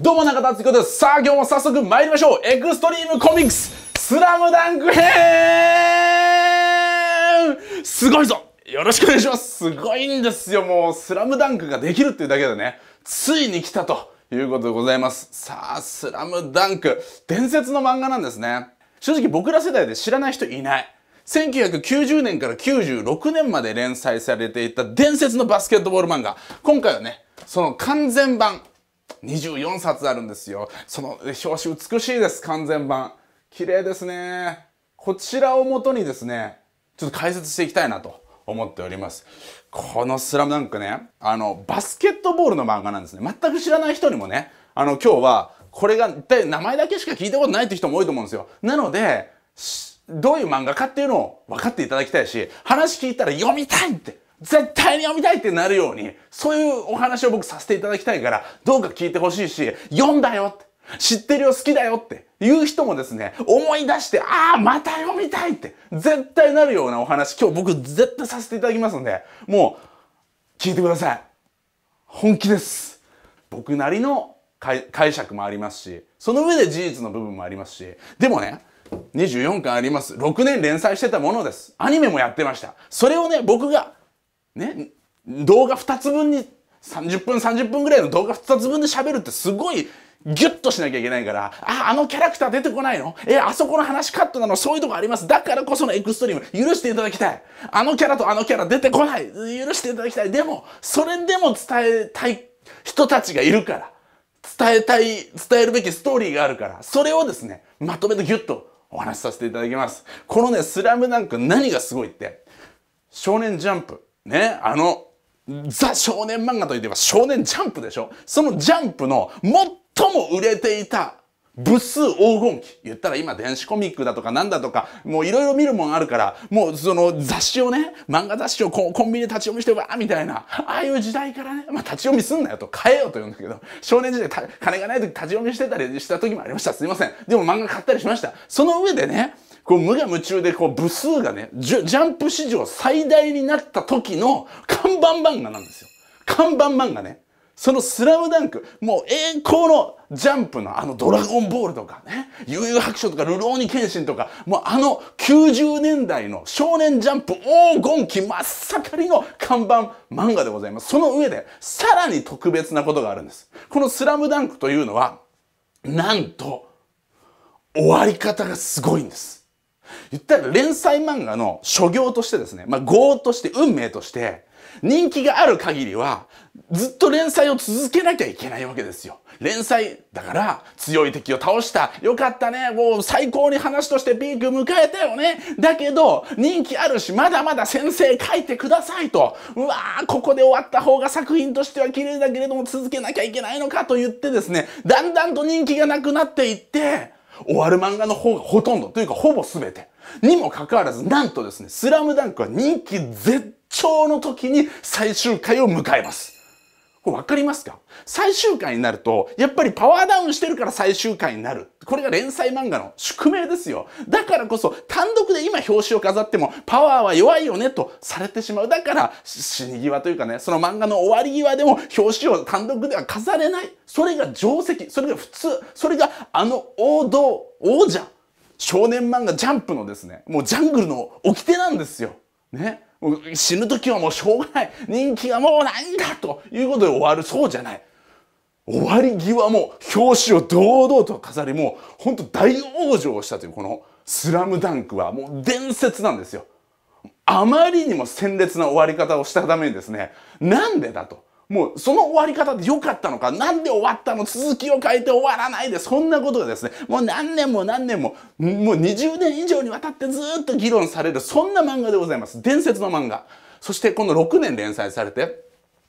どうも中田敦彦です。さあ、今日も早速参りましょう。エクストリームコミックス、スラムダンク編すごいぞよろしくお願いしますすごいんですよ、もう、スラムダンクができるっていうだけでね、ついに来たということでございます。さあ、スラムダンク、伝説の漫画なんですね。正直僕ら世代で知らない人いない。1990年から96年まで連載されていた伝説のバスケットボール漫画。今回はね、その完全版、24冊あるんですよ。その表紙美しいです、完全版。綺麗ですね。こちらをもとにですね、ちょっと解説していきたいなと思っております。このスラムダンクね、あの、バスケットボールの漫画なんですね。全く知らない人にもね、あの、今日は、これが一体名前だけしか聞いたことないって人も多いと思うんですよ。なので、どういう漫画かっていうのを分かっていただきたいし、話聞いたら読みたいって絶対に読みたいってなるように、そういうお話を僕させていただきたいから、どうか聞いてほしいし、読んだよって、知ってるよ、好きだよっていう人もですね、思い出して、ああ、また読みたいって、絶対なるようなお話、今日僕絶対させていただきますんで、もう、聞いてください。本気です。僕なりの解釈もありますし、その上で事実の部分もありますし、でもね、24巻あります。6年連載してたものです。アニメもやってました。それをね、僕がね、動画2つ分に30分30分ぐらいの動画2つ分で喋るってすごいギュッとしなきゃいけないから、あ、あのキャラクター出てこないのえ、あそこの話カットなのそういうとこあります。だからこそのエクストリーム、許していただきたい。あのキャラとあのキャラ出てこない。許していただきたい。でも、それでも伝えたい人たちがいるから、伝えたい、伝えるべきストーリーがあるから、それをですね、まとめてギュッとお話しさせていただきます。このね、スラムダンク何がすごいって、少年ジャンプ、ね、あの、ザ少年漫画といえば少年ジャンプでしょそのジャンプの最も売れていた部数黄金期。言ったら今電子コミックだとかなんだとか、もういろいろ見るもんあるから、もうその雑誌をね、漫画雑誌をコンビニで立ち読みしてわーみたいな、ああいう時代からね、まあ立ち読みすんなよと、買えよと言うんだけど、少年時代金がない時立ち読みしてたりした時もありました。すいません。でも漫画買ったりしました。その上でね、こう無我夢中でこう部数がね、ジャンプ史上最大になった時の 看板漫画なんですよ。看板漫画ね。そのスラムダンク、もう栄光のジャンプのあのドラゴンボールとかね、悠々白書とかルローニケンシンとか、もうあの90年代の少年ジャンプ黄金期真っ盛りの看板漫画でございます。その上で、さらに特別なことがあるんです。このスラムダンクというのは、なんと、終わり方がすごいんです。言ったら連載漫画の所業としてですね、まあ、業として、運命として、人気がある限りは、ずっと連載を続けなきゃいけないわけですよ。連載だから強い敵を倒した。よかったね。もう最高に話としてピーク迎えたよね。だけど人気あるしまだまだ先生書いてくださいと。うわぁ、ここで終わった方が作品としては綺麗だけれども続けなきゃいけないのかと言ってですね、だんだんと人気がなくなっていって、終わる漫画の方がほとんどというかほぼ全てにもかかわらずなんとですね「スラムダンクは人気絶頂の時に最終回を迎えます。これ分かりますか最終回になると、やっぱりパワーダウンしてるから最終回になる。これが連載漫画の宿命ですよ。だからこそ、単独で今表紙を飾っても、パワーは弱いよねとされてしまう。だから、死に際というかね、その漫画の終わり際でも表紙を単独では飾れない。それが定石。それが普通。それがあの王道、王者。少年漫画ジャンプのですね、もうジャングルの掟なんですよ。ね。死ぬ時はもうしょうがない人気はもうないんだということで終わるそうじゃない終わり際も表紙を堂々と飾りもうほんと大往生したというこの「スラムダンクはもう伝説なんですよあまりにも鮮烈な終わり方をしたためにですねなんでだともうその終わり方で良かったのか、なんで終わったの続きを変えて終わらないで、そんなことがですね、もう何年も何年も、もう20年以上にわたってずっと議論される、そんな漫画でございます。伝説の漫画。そしてこの6年連載されて、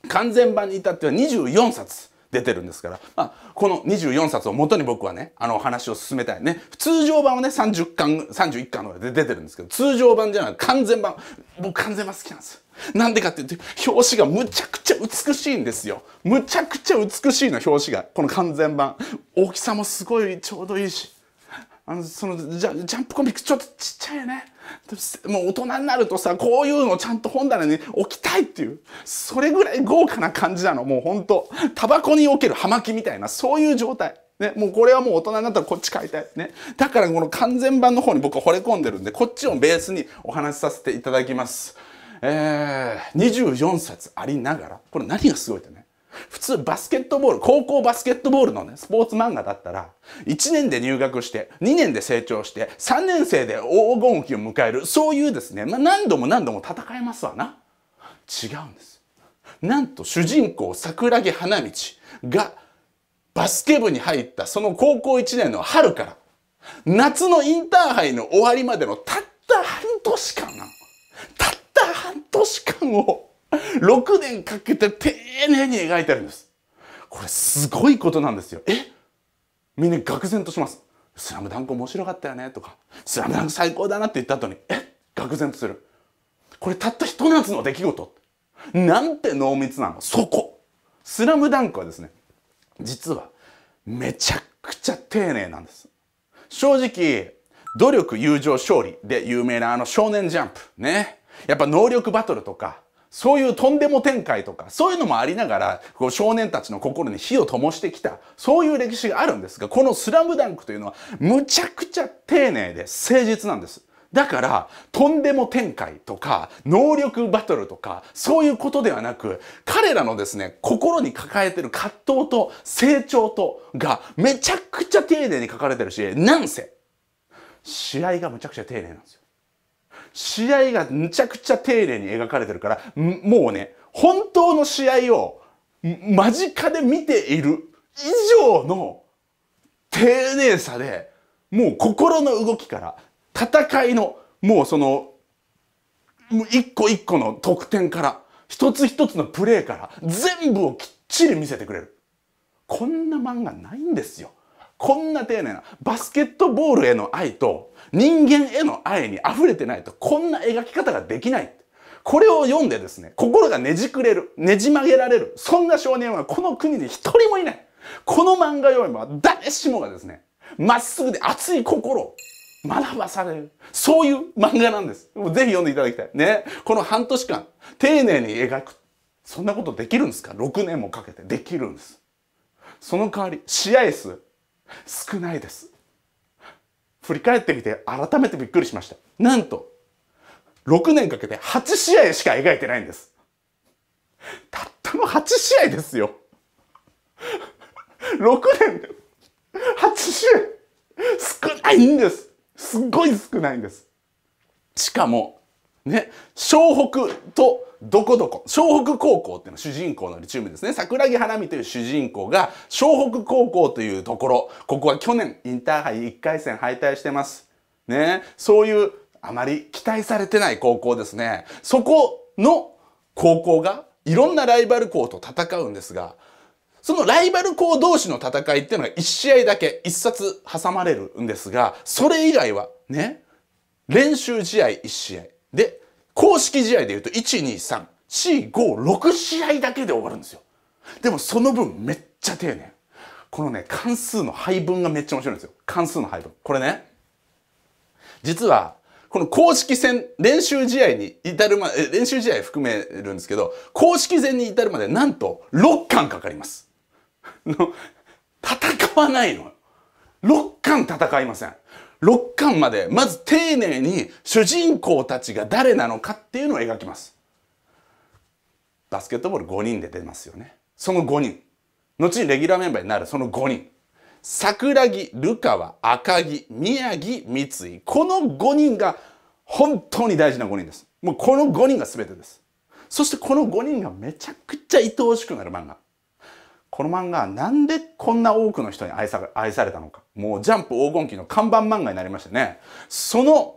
完全版に至っては24冊。出てるんですから、まあ、この24冊をもとに僕はね、あのお話を進めたいね。通常版はね、30巻、31巻ので出てるんですけど、通常版じゃない、完全版。僕完全版好きなんです。なんでかって言うと、表紙がむちゃくちゃ美しいんですよ。むちゃくちゃ美しいの、表紙が。この完全版。大きさもすごいちょうどいいし。あの、そのジャ、ジャンプコミックちょっとちっちゃいよね。もう大人になるとさ、こういうのをちゃんと本棚に置きたいっていう、それぐらい豪華な感じなの。もうほんと、タバコにおける葉巻みたいな、そういう状態。ね、もうこれはもう大人になったらこっち買いたい。ね。だからこの完全版の方に僕は惚れ込んでるんで、こっちをベースにお話しさせていただきます。えー、24冊ありながらこれ何がすごいってね普通バスケットボール高校バスケットボールのねスポーツ漫画だったら1年で入学して2年で成長して3年生で黄金期を迎えるそういうですね、まあ、何度も何度も戦えますわな違うんですなんと主人公桜木花道がバスケ部に入ったその高校1年の春から夏のインターハイの終わりまでのたった半年間なたった半年間を6年かけて丁寧に描いてるんです。これすごいことなんですよ。えみんな愕然とします。スラムダンク面白かったよねとか、スラムダンク最高だなって言った後に、え愕然とする。これたった一夏の出来事。なんて濃密なのそこスラムダンクはですね、実はめちゃくちゃ丁寧なんです。正直、努力、友情、勝利で有名なあの少年ジャンプね。やっぱ能力バトルとか、そういうとんでも展開とか、そういうのもありながら、こう少年たちの心に火を灯してきた、そういう歴史があるんですが、このスラムダンクというのは、むちゃくちゃ丁寧で誠実なんです。だから、とんでも展開とか、能力バトルとか、そういうことではなく、彼らのですね、心に抱えてる葛藤と成長とが、めちゃくちゃ丁寧に書かれてるし、なんせ、試合がむちゃくちゃ丁寧なんですよ。試合がむちゃくちゃ丁寧に描かれてるから、もうね、本当の試合を間近で見ている以上の丁寧さで、もう心の動きから戦いの、もうその、一個一個の得点から、一つ一つのプレーから、全部をきっちり見せてくれる。こんな漫画ないんですよ。こんな丁寧なバスケットボールへの愛と人間への愛に溢れてないとこんな描き方ができない。これを読んでですね、心がねじくれる、ねじ曲げられる、そんな少年はこの国に一人もいない。この漫画読めば誰しもがですね、まっすぐで熱い心を学ばされる。そういう漫画なんです。ぜひ読んでいただきたい。ね。この半年間、丁寧に描く。そんなことできるんですか ?6 年もかけてできるんです。その代わり、試合数、少ないです振り返ってみて改めてびっくりしましたなんと6年かけて8試合しか描いてないんですたったの8試合ですよ6年で8試合少ないんですすっごい少ないんですしかもね湘北とどこどこ、湘北高校っていうの主人公のチームですね。桜木花見という主人公が、湘北高校というところ、ここは去年インターハイ1回戦敗退してます。ね。そういうあまり期待されてない高校ですね。そこの高校がいろんなライバル校と戦うんですが、そのライバル校同士の戦いっていうのが1試合だけ1冊挟まれるんですが、それ以外はね、練習試合1試合で公式試合で言うと123。4、5、6試合だけで終わるんですよ。でもその分めっちゃ丁寧。このね、関数の配分がめっちゃ面白いんですよ。関数の配分。これね。実は、この公式戦、練習試合に至るまで、練習試合含めるんですけど、公式戦に至るまでなんと6巻かかります。の、戦わないの。6巻戦いません。6巻までまず丁寧に主人公たちが誰なのかっていうのを描きますバスケットボール5人で出ますよねその5人後にレギュラーメンバーになるその5人桜木流川赤木宮城三井この5人が本当に大事な5人ですもうこの5人が全てですそしてこの5人がめちゃくちゃ愛おしくなる漫画この漫画なんでこんな多くの人に愛さ愛されたのかもうジャンプ黄金期の看板漫画になりましたねその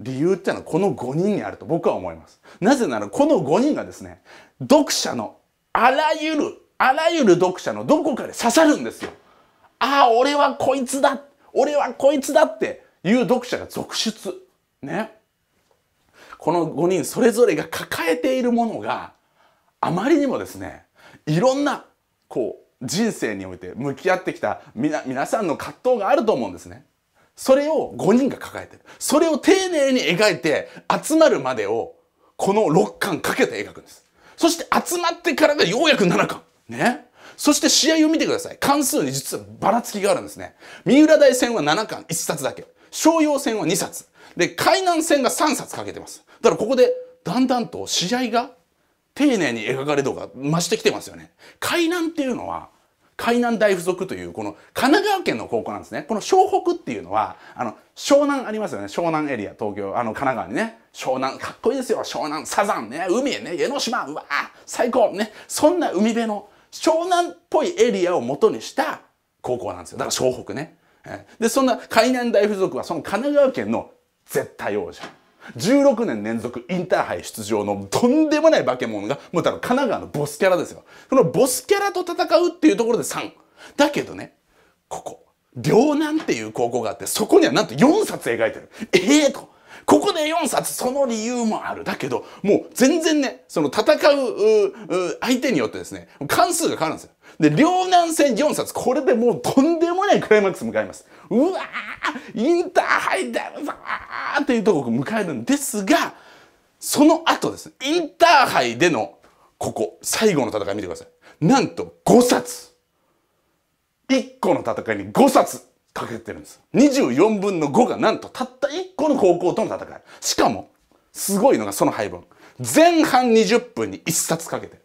理由っていうのはこの5人にあると僕は思いますなぜならこの5人がですね読者のあらゆるあらゆる読者のどこかで刺さるんですよああ俺はこいつだ俺はこいつだっていう読者が続出ねこの5人それぞれが抱えているものがあまりにもですねいろんなこう人生において向き合ってきた皆さんの葛藤があると思うんですね。それを5人が抱えてる。それを丁寧に描いて集まるまでをこの6巻かけて描くんです。そして集まってからがようやく7巻。ね。そして試合を見てください。関数に実はばらつきがあるんですね。三浦大戦は7巻1冊だけ。商用戦は2冊。で、海南戦が3冊かけてます。だからここでだんだんと試合が丁寧に描かれ度が増してきてますよね。海南っていうのは、海南大附属という、この神奈川県の高校なんですね。この湘北っていうのは、あの、湘南ありますよね。湘南エリア、東京、あの、神奈川にね。湘南、かっこいいですよ。湘南、サザンね、海ね、江ノ島、うわ最高ね。そんな海辺の湘南っぽいエリアを元にした高校なんですよ。だから湘北ね。で、そんな海南大附属はその神奈川県の絶対王者。16年連続インターハイ出場のとんでもない化け物が、もうぶん神奈川のボスキャラですよ。そのボスキャラと戦うっていうところで3。だけどね、ここ、両南っていう高校があって、そこにはなんと4冊描いてる。ええー、と。ここで4冊その理由もある。だけど、もう全然ね、その戦う相手によってですね、関数が変わるんですよ。で、両南戦4冊、これでもうとんでもないクライマックス迎えます。うわーインターハイだぞーっていうとこを迎えるんですが、その後ですね、インターハイでの、ここ、最後の戦い見てください。なんと5冊 !1 個の戦いに5冊かけてるんです。24分の5がなんとたった1個の高校との戦い。しかも、すごいのがその配分。前半20分に1冊かけて、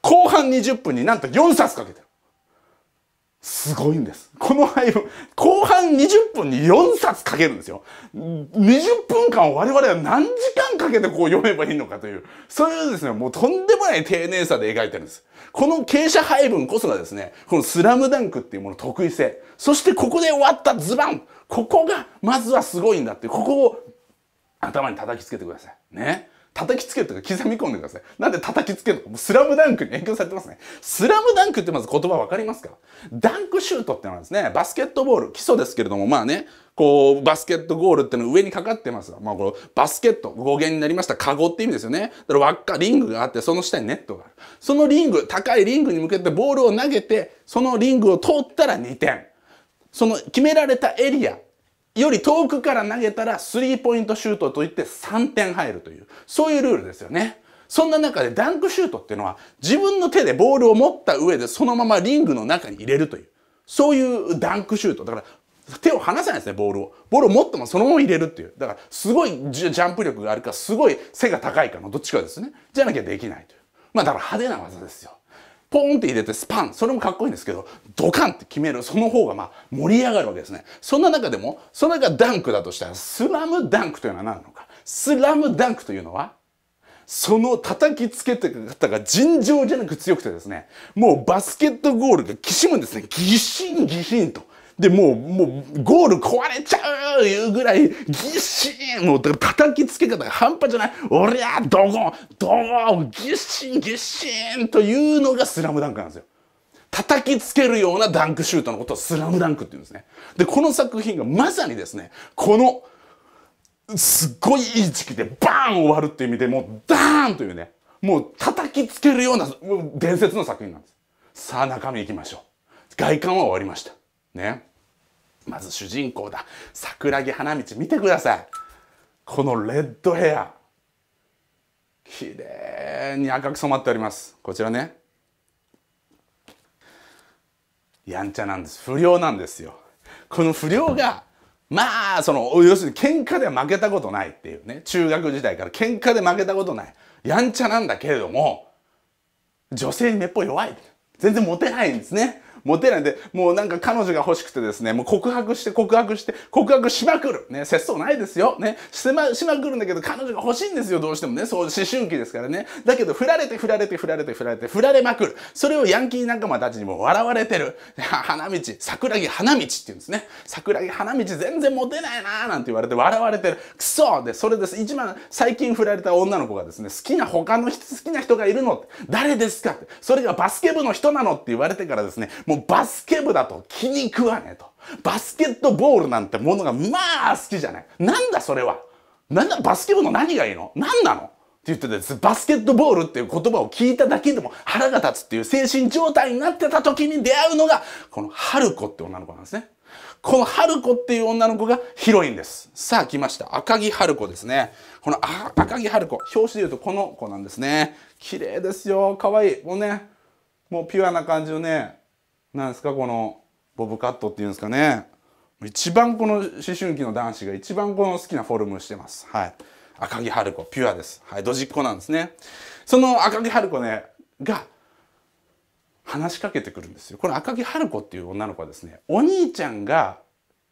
後半20分になんと4冊かけて。すごいんです。この配分、後半20分に4冊かけるんですよ。20分間我々は何時間かけてこう読めばいいのかという、そういうですね、もうとんでもない丁寧さで描いてるんです。この傾斜配分こそがですね、このスラムダンクっていうもの得意性。そしてここで終わったズバンここがまずはすごいんだって、ここを頭に叩きつけてください。ね。叩きつけるとか刻み込んでください。なんで叩きつけるとか、スラムダンクに影響されてますね。スラムダンクってまず言葉わかりますかダンクシュートってのはですね、バスケットボール、基礎ですけれども、まあね、こう、バスケットゴールっての上にかかってます。まあ、このバスケット、語源になりました、カゴって意味ですよね。だから輪っか、リングがあって、その下にネットがある。そのリング、高いリングに向けてボールを投げて、そのリングを通ったら2点。その決められたエリアより遠くから投げたらスリーポイントシュートといって3点入るというそういうルールですよね。そんな中でダンクシュートっていうのは自分の手でボールを持った上でそのままリングの中に入れるというそういうダンクシュートだから手を離さないですねボールをボールを持ってもそのまま入れるっていうだからすごいジャンプ力があるかすごい背が高いかのどっちかですねじゃなきゃできないというまあだから派手な技ですよポーンって入れてスパンそれもかっこいいんですけどドカンって決めるその方がまあ盛り上がるわけですねそんな中でもそれがダンクだとしたらスラムダンクというのは何なのかスラムダンクというのはその叩きつけて方が尋常じゃなく強くてですねもうバスケットゴールがきしむんですねぎしんぎしんとでもうもうゴール壊れちゃうというぐらいぎっしんもう叩きつけ方が半端じゃないおりゃドゴンドゴンぎっしんぎっしんというのがスラムダンクなんですよ。叩きつけるようなダンクシュートのことをスラムダンクって言うんですね。で、この作品がまさにですね、このすっごいいい時期でバーン終わるっていう意味でもうダーンというねもう叩きつけるような伝説の作品なんですさあ中身行きましょう外観は終わりましたねまず主人公だ桜木花道見てくださいこのレッドヘア綺麗に赤く染まっておりますこちらねやんちゃなんです不良なんですよこの不良がまあその要するに喧嘩で負けたことないっていうね中学時代から喧嘩で負けたことないやんちゃなんだけれども女性にめっぽい弱い全然モテないんですねモテないんで、もうなんか彼女が欲しくてですね、もう告白して告白して告白しまくる。ね、節操ないですよ。ね、しま、しまくるんだけど彼女が欲しいんですよ、どうしてもね。そう、思春期ですからね。だけど、振られて振られて振られて振られて振られまくる。それをヤンキー仲間たちにも笑われてる。花道、桜木花道って言うんですね。桜木花道全然モテないなーなんて言われて笑われてる。くそで、それです。一番最近振られた女の子がですね、好きな他の人、好きな人がいるの誰ですかって。それがバスケ部の人なのって言われてからですね、もうバスケ部だと気に食わねえと。バスケットボールなんてものがまあ好きじゃない。なんだそれは。なんだバスケ部の何がいいの何なのって言ってて、バスケットボールっていう言葉を聞いただけでも腹が立つっていう精神状態になってた時に出会うのが、この春子って女の子なんですね。この春子っていう女の子がヒロインです。さあ来ました。赤木春子ですね。この赤木春子。表紙で言うとこの子なんですね。綺麗ですよ。可愛いもうね、もうピュアな感じのね、なんですかこのボブカットっていうんですかね一番この思春期の男子が一番この好きなフォルムしてます。はい。赤木春子、ピュアです。はい、ドジっ子なんですね。その赤木春子ね、が、話しかけてくるんですよ。この赤木春子っていう女の子はですね、お兄ちゃんが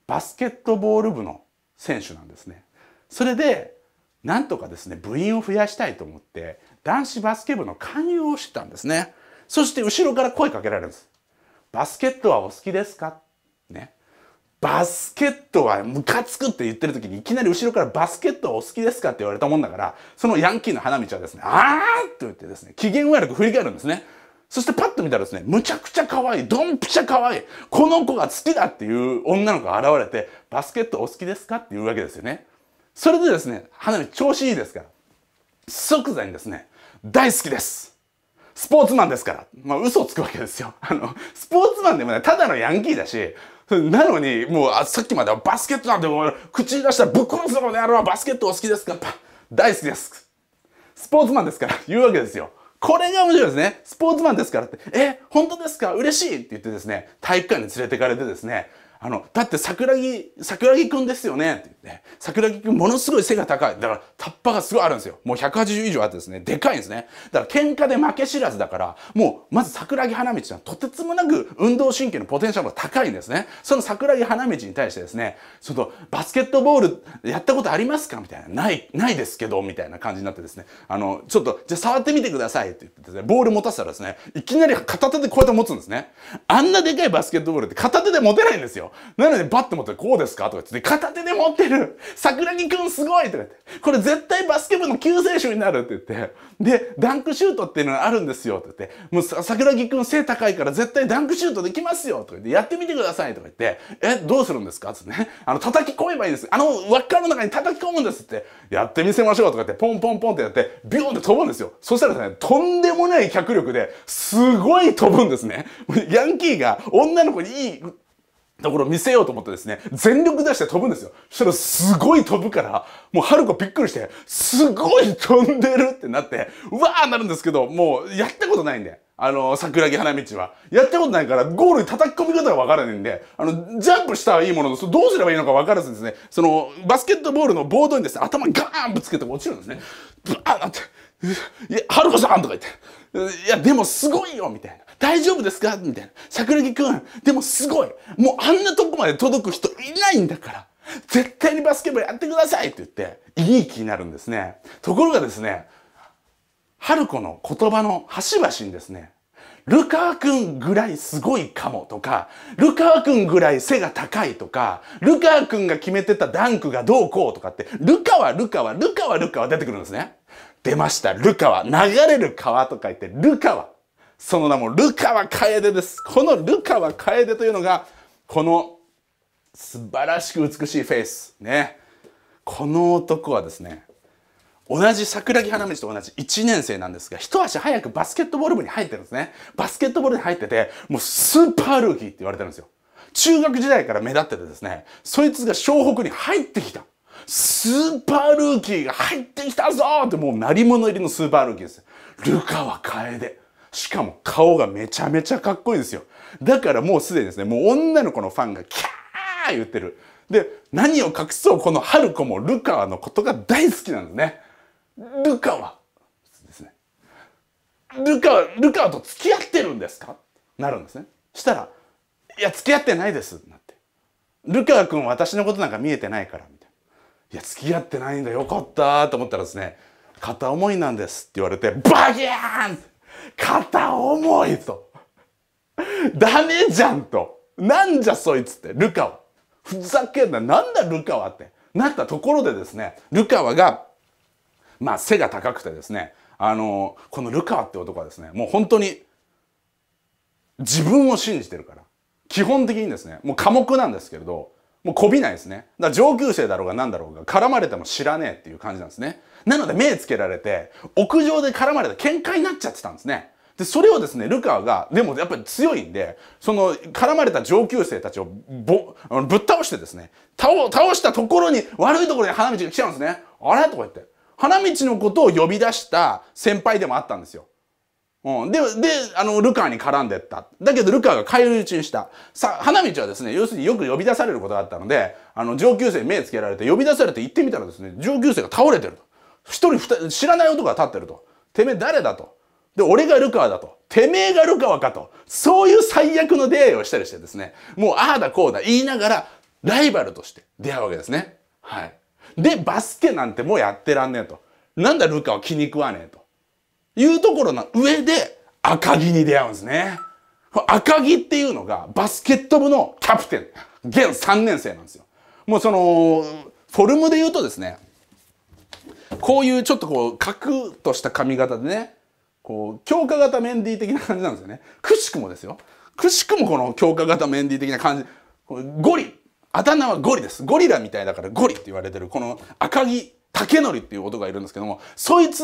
バスケットボール部の選手なんですね。それで、なんとかですね、部員を増やしたいと思って、男子バスケ部の勧誘をしてたんですね。そして後ろから声かけられるんです。バスケットはお好きですかね。バスケットはムカつくって言ってる時にいきなり後ろからバスケットはお好きですかって言われたもんだから、そのヤンキーの花道はですね、あーって言ってですね、機嫌悪く振り返るんですね。そしてパッと見たらですね、むちゃくちゃ可愛い、ドンピシャ可愛い、この子が好きだっていう女の子が現れて、バスケットお好きですかって言うわけですよね。それでですね、花道調子いいですから、即座にですね、大好きですスポーツマンですから。まあ、嘘をつくわけですよ。あの、スポーツマンでもね、ただのヤンキーだし、なのに、もう、さっきまではバスケットなんて、口出したらぶっ殺すぞ、ね、のれはバスケットお好きですか大好きです。スポーツマンですから、言うわけですよ。これが面白いですね。スポーツマンですからって、え、本当ですか嬉しいって言ってですね、体育館に連れてかれてですね、あの、だって桜木、桜木くんですよねって言って、桜木くんものすごい背が高い。だから、タッパがすごいあるんですよ。もう180以上あってですね、でかいんですね。だから、喧嘩で負け知らずだから、もう、まず桜木花道はとてつもなく運動神経のポテンシャルが高いんですね。その桜木花道に対してですね、ちょっと、バスケットボールやったことありますかみたいな。ない、ないですけど、みたいな感じになってですね、あの、ちょっと、じゃあ触ってみてくださいって言ってですね、ボール持たせたらですね、いきなり片手でこうやって持つんですね。あんなでかいバスケットボールって片手で持てないんですよ。なので、バッて持って、こうですかとか言って、片手で持ってる桜木くんすごいとか言って、これ絶対バスケ部の救世主になるって言って、で、ダンクシュートっていうのがあるんですよって言って、もう桜木くん背高いから絶対ダンクシュートできますよとか言って、やってみてくださいとか言って、え、どうするんですかつってね、あの、叩き込めばいいんです。あの、輪っかの中に叩き込むんですって、やってみせましょうとか言って、ポンポンポンってやって、ビューンって飛ぶんですよ。そしたらね、とんでもない脚力で、すごい飛ぶんですね。ヤンキーが女の子にいいところを見せようと思ってですね、全力出して飛ぶんですよ。そしたらすごい飛ぶから、もう春子びっくりして、すごい飛んでるってなって、うわーなるんですけど、もうやったことないんで。あの、桜木花道は。やったことないから、ゴールに叩き込み方がわからないんで、あの、ジャンプしたらいいものの、どうすればいいのかわからずですね、その、バスケットボールのボードにですね、頭にガーンぶつけて落ちるんですね。ブーンって、いや、春子さんとか言って、いや、でもすごいよみたいな。大丈夫ですかみたいな。桜木くん、でもすごいもうあんなとこまで届く人いないんだから絶対にバスケ部やってくださいって言って、いい気になるんですね。ところがですね、春子の言葉の端々にですね、ルカワ君ぐらいすごいかもとか、ルカワ君ぐらい背が高いとか、ルカワ君が決めてたダンクがどうこうとかって、ルカワ、ルカワ、ルカワ、ルカワ出てくるんですね。出ました、ルカワ。流れる川とか言って、ルカワ。その名もルカは楓です。このルカ楓というのが、この素晴らしく美しいフェイス。ね。この男はですね、同じ桜木花道と同じ1年生なんですが、一足早くバスケットボール部に入ってるんですね。バスケットボールに入ってて、もうスーパールーキーって言われてるんですよ。中学時代から目立っててですね、そいつが湘北に入ってきた。スーパールーキーが入ってきたぞってもう鳴り物入りのスーパールーキーです。ルカは楓。しかも顔がめちゃめちゃかっこいいんですよ。だからもうすでにですね、もう女の子のファンがキャー言ってる。で、何を隠そうこの春子もルカワのことが大好きなんですね。ルカワですね。ルカワ、ルカワと付き合ってるんですかなるんですね。したら、いや、付き合ってないです。なって。ルカワ君私のことなんか見えてないから、みたいな。いや、付き合ってないんだ。よかったと思ったらですね、片思いなんですって言われて、バギャーン片思いと。ダメじゃんと。なんじゃそいつって、ルカワ。ふざけんな。なんだルカワって。なったところでですね、ルカワが、まあ背が高くてですね、あの、このルカワって男はですね、もう本当に自分を信じてるから。基本的にですね、もう寡黙なんですけれど、もうこびないですね。だから上級生だろうが何だろうが絡まれても知らねえっていう感じなんですね。なので目つけられて、屋上で絡まれて喧嘩になっちゃってたんですね。で、それをですね、ルカが、でもやっぱり強いんで、その、絡まれた上級生たちをぼ、ぶっ倒してですね、倒、倒したところに、悪いところに花道が来ちゃうんですね。あれとか言って。花道のことを呼び出した先輩でもあったんですよ。うん、で、で、あの、ルカーに絡んでった。だけど、ルカーが返り討ちにした。さ、花道はですね、要するによく呼び出されることがあったので、あの、上級生に目つけられて、呼び出されて行ってみたらですね、上級生が倒れてると。一人二知らない男が立ってると。てめえ誰だと。で、俺がルカーだと。てめえがルカーかと。そういう最悪の出会いをしたりしてですね、もう、ああだこうだ言いながら、ライバルとして出会うわけですね。はい。で、バスケなんてもうやってらんねえと。なんだルカは気に食わねえと。いうところの上で赤木に出会うんですね。赤木っていうのがバスケット部のキャプテン、現3年生なんですよ。もうその、フォルムで言うとですね、こういうちょっとこう、角とした髪型でね、こう、強化型メンディー的な感じなんですよね。くしくもですよ。くしくもこの強化型メンディー的な感じ。ゴリあだ名はゴリです。ゴリラみたいだからゴリって言われてる、この赤木武則っていう男がいるんですけども、そいつ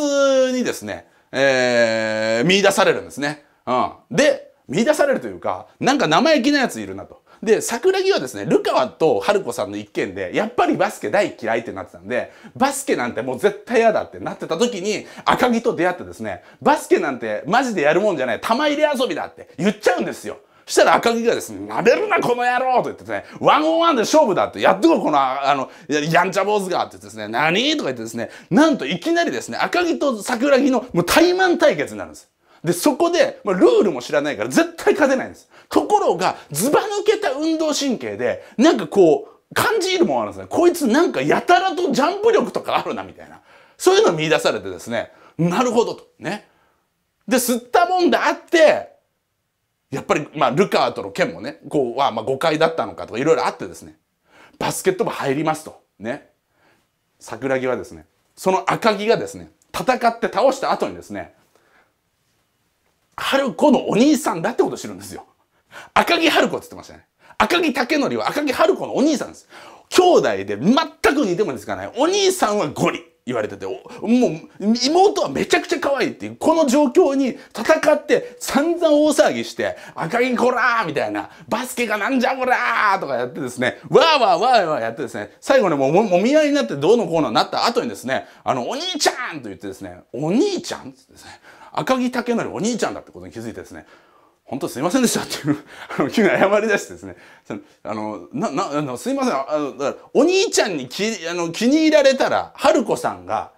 にですね、えー、見出されるんですね。うん。で、見出されるというか、なんか生意気なやついるなと。で、桜木はですね、ルカワと春子さんの一件で、やっぱりバスケ大嫌いってなってたんで、バスケなんてもう絶対嫌だってなってた時に、赤木と出会ってですね、バスケなんてマジでやるもんじゃない、玉入れ遊びだって言っちゃうんですよ。そしたら赤木がですね、なめるな、この野郎と言ってですね、ワンオンワンで勝負だって、やってこい、この、あの、やんちゃ坊主がって言ってですね、何とか言ってですね、なんといきなりですね、赤木と桜木のもう対マン対決になるんです。で、そこで、まあ、ルールも知らないから絶対勝てないんです。ところが、ずば抜けた運動神経で、なんかこう、感じるもんあるんですね。こいつなんかやたらとジャンプ力とかあるな、みたいな。そういうのを見出されてですね、なるほどと。ね。で、吸ったもんであって、やっぱり、まあ、ルカーとの件もね、こうは、まあ、誤解だったのかとか、いろいろあってですね、バスケット部入りますと、ね、桜木はですね、その赤木がですね、戦って倒した後にですね、春子のお兄さんだってこと知るんですよ。赤木春子って言ってましたね。赤木武則は赤木春子のお兄さんです。兄弟で全く似てもですかね、お兄さんはゴリ。言われてて、もう妹はめちゃくちゃ可愛いっていう、この状況に戦って散々大騒ぎして、赤木こらーみたいな、バスケがなんじゃこらーとかやってですね、わーわーわーわーやってですね、最後ね、もうもみ合いになってどうのこうのになった後にですね、あの、お兄ちゃんと言ってですね、お兄ちゃんってですね、赤木武則お兄ちゃんだってことに気づいてですね、本当すいませんでしたっていう あの、急に謝り出してですね、あの、な、な、すいません、あの、だから、お兄ちゃんにき、あの、気に入られたら、春子さんが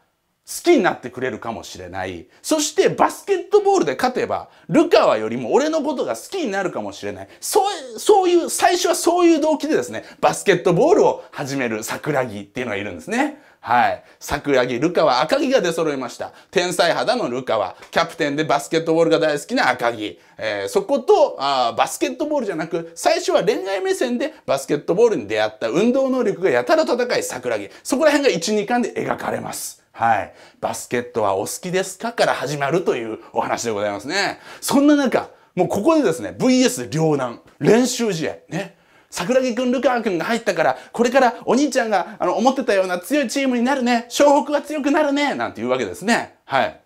好きになってくれるかもしれない。そして、バスケットボールで勝てば、ルカワよりも俺のことが好きになるかもしれない。そう、そういう、最初はそういう動機でですね、バスケットボールを始める桜木っていうのがいるんですね。はい。桜木ルカは赤木が出揃いました。天才肌のルカは、キャプテンでバスケットボールが大好きな赤木。えー、そことあ、バスケットボールじゃなく、最初は恋愛目線でバスケットボールに出会った運動能力がやたら高い桜木。そこら辺が1、2巻で描かれます。はい。バスケットはお好きですかから始まるというお話でございますね。そんな中、もうここでですね、VS 両難、練習試合、ね。桜木くん、ルカワくんが入ったから、これからお兄ちゃんが、あの、思ってたような強いチームになるね。湘北は強くなるね。なんていうわけですね。はい。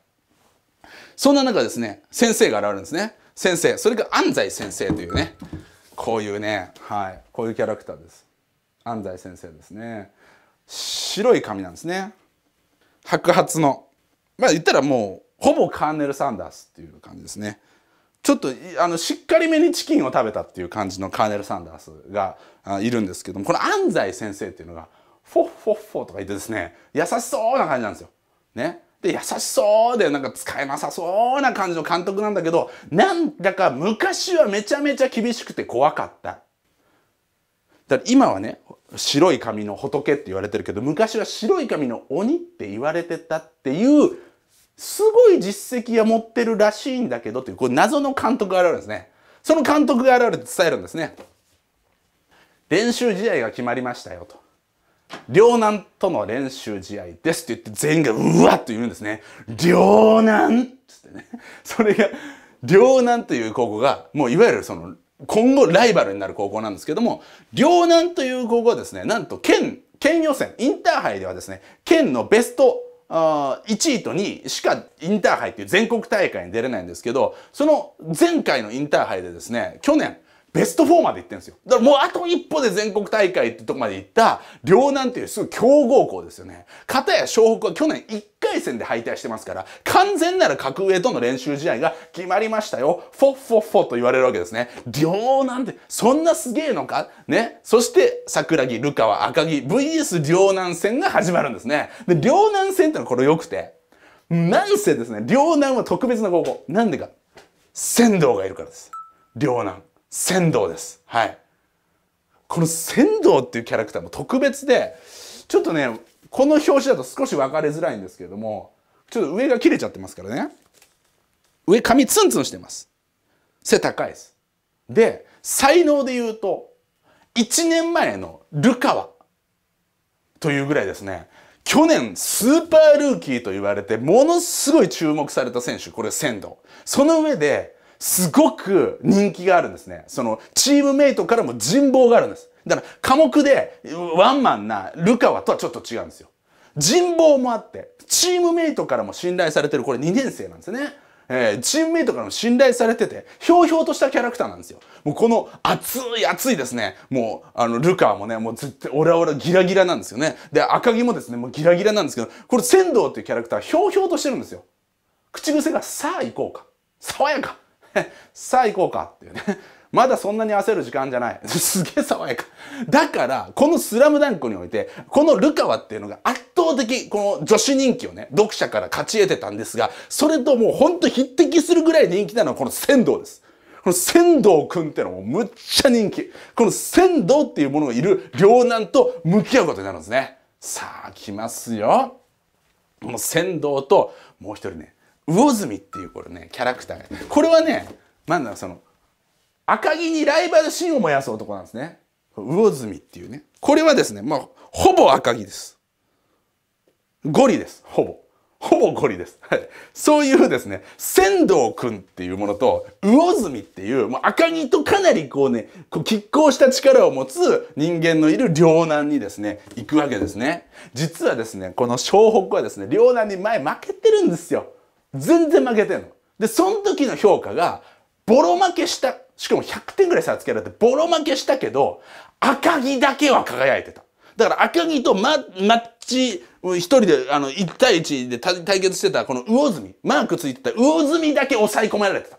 そんな中ですね、先生が現れるんですね。先生。それが安西先生というね。こういうね、はい。こういうキャラクターです。安西先生ですね。白い髪なんですね。白髪の。まあ言ったらもう、ほぼカーネル・サンダースっていう感じですね。ちょっとあのしっかりめにチキンを食べたっていう感じのカーネル・サンダースがいるんですけどもこの安西先生っていうのがフォッフォッフォとか言ってですね優しそうな感じなんですよ。ね、で優しそうでなんか使えなさそうな感じの監督なんだけどなんだか昔はめちゃめちゃ厳しくて怖かった。だから今はね白い髪の仏って言われてるけど昔は白い髪の鬼って言われてたっていうすごい実績は持ってるらしいんだけどという、これ謎の監督が現れるんですね。その監督が現れて伝えるんですね。練習試合が決まりましたよと。両南との練習試合ですって言って全員がうわっと言うんですね。両南っつってね。それが、両南という高校が、もういわゆるその、今後ライバルになる高校なんですけども、両南という高校はですね、なんと県、県予選、インターハイではですね、県のベスト1位と2位しかインターハイっていう全国大会に出れないんですけど、その前回のインターハイでですね、去年、ベスト4まで行ってるんですよ。だからもうあと一歩で全国大会ってとこまで行った、両南っていうすごい強豪校ですよね。片や湘北は去年1回戦で敗退してますから、完全なる格上との練習試合が決まりましたよ。フォッフォッフォと言われるわけですね。両南って、そんなすげえのかね。そして、桜木、ルカは赤木、VS 両南戦が始まるんですね。で、両南戦ってのはこれ良くて、なんせですね、両南は特別な高校。なんでか。仙道がいるからです。両南。仙道です。はい。この仙道っていうキャラクターも特別で、ちょっとね、この表紙だと少し分かりづらいんですけれども、ちょっと上が切れちゃってますからね。上髪ツンツンしてます。背高いです。で、才能で言うと、1年前のルカワというぐらいですね、去年スーパールーキーと言われてものすごい注目された選手、これ仙道。その上で、すごく人気があるんですね。その、チームメイトからも人望があるんです。だから、科目で、ワンマンなルカワとはちょっと違うんですよ。人望もあって、チームメイトからも信頼されてる、これ2年生なんですね。えー、チームメイトからも信頼されてて、ひょうひょうとしたキャラクターなんですよ。もうこの熱い熱いですね。もう、あの、ルカーもね、もう絶対オラオラギラギラなんですよね。で、赤木もですね、もうギラギラなんですけど、これ仙道っていうキャラクター、ひょうひょうとしてるんですよ。口癖が、さあ行こうか。爽やか。さあ行こうかっていうね。まだそんなに焦る時間じゃない。すげえ爽やか。だから、このスラムダンクにおいて、このルカワっていうのが圧倒的、この女子人気をね、読者から勝ち得てたんですが、それともうほんと匹敵するぐらい人気なのはこの仙道です。この仙道くんってのもむっちゃ人気。この仙道っていうものがいる両男と向き合うことになるんですね。さあ、来ますよ。この仙道と、もう一人ね、魚住っていうこれねキャラクターがこれはねなんだその赤城にライバル心を燃やす男なんですね魚住っていうねこれはですねまあほぼ赤城ですゴリですほぼほぼゴリです、はい、そういうですね仙道君っていうものと魚住っていうもう赤城とかなりこうねこう拮抗した力を持つ人間のいる両南にですね行くわけですね実はですねこの湘北はですね両南に前負けてるんですよ全然負けてんの。で、その時の評価が、ボロ負けした、しかも100点ぐらい差つけられて、ボロ負けしたけど、赤木だけは輝いてた。だから赤木とママッチ、一人で、あの、1対1で対決してた、この魚住、マークついてた魚住だけ抑え込められてた。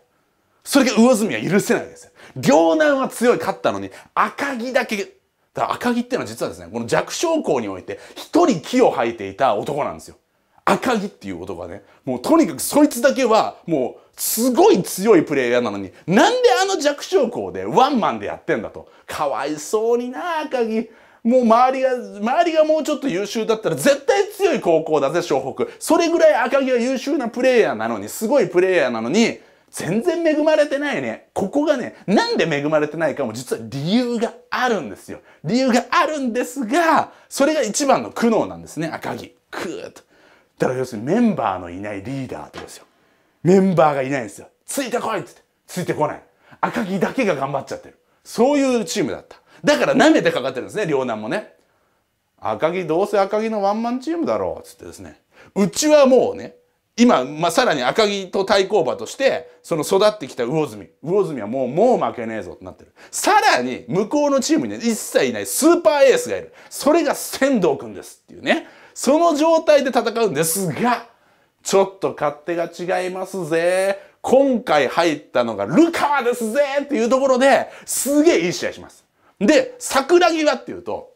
それが魚住は許せないですよ。行南は強い勝ったのに、赤木だけ、だ赤木ってのは実はですね、この弱小校において、一人木を吐いていた男なんですよ。赤木っていう男はね、もうとにかくそいつだけは、もうすごい強いプレイヤーなのに、なんであの弱小校でワンマンでやってんだと。かわいそうにな、赤木。もう周りが、周りがもうちょっと優秀だったら絶対強い高校だぜ、湘北。それぐらい赤木は優秀なプレイヤーなのに、すごいプレイヤーなのに、全然恵まれてないね。ここがね、なんで恵まれてないかも実は理由があるんですよ。理由があるんですが、それが一番の苦悩なんですね、赤木。くーっと。だから要するにメンバーのいないリーダーってことですよ。メンバーがいないんですよ。ついてこいっつって。ついてこない。赤木だけが頑張っちゃってる。そういうチームだった。だから舐めてかかってるんですね、両南もね。赤木、どうせ赤木のワンマンチームだろう、つってですね。うちはもうね、今、まあ、さらに赤木と対抗馬として、その育ってきた魚住。魚住はもう、もう負けねえぞってなってる。さらに、向こうのチームに、ね、一切いないスーパーエースがいる。それが仙道くんですっていうね。その状態で戦うんですが、ちょっと勝手が違いますぜ。今回入ったのがルカワですぜっていうところで、すげえいい試合します。で、桜木はっていうと、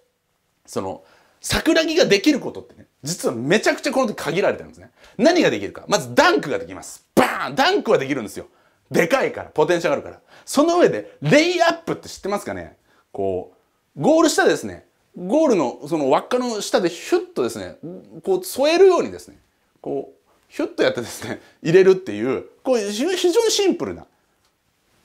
その、桜木ができることってね、実はめちゃくちゃこの時限られてるんですね。何ができるか。まずダンクができます。バーンダンクはできるんですよ。でかいから、ポテンシャルがあるから。その上で、レイアップって知ってますかねこう、ゴール下ですね、ゴールのその輪っかの下でヒュッとですねこう添えるようにですねこうヒュッとやってですね入れるっていうこういう非常にシンプルな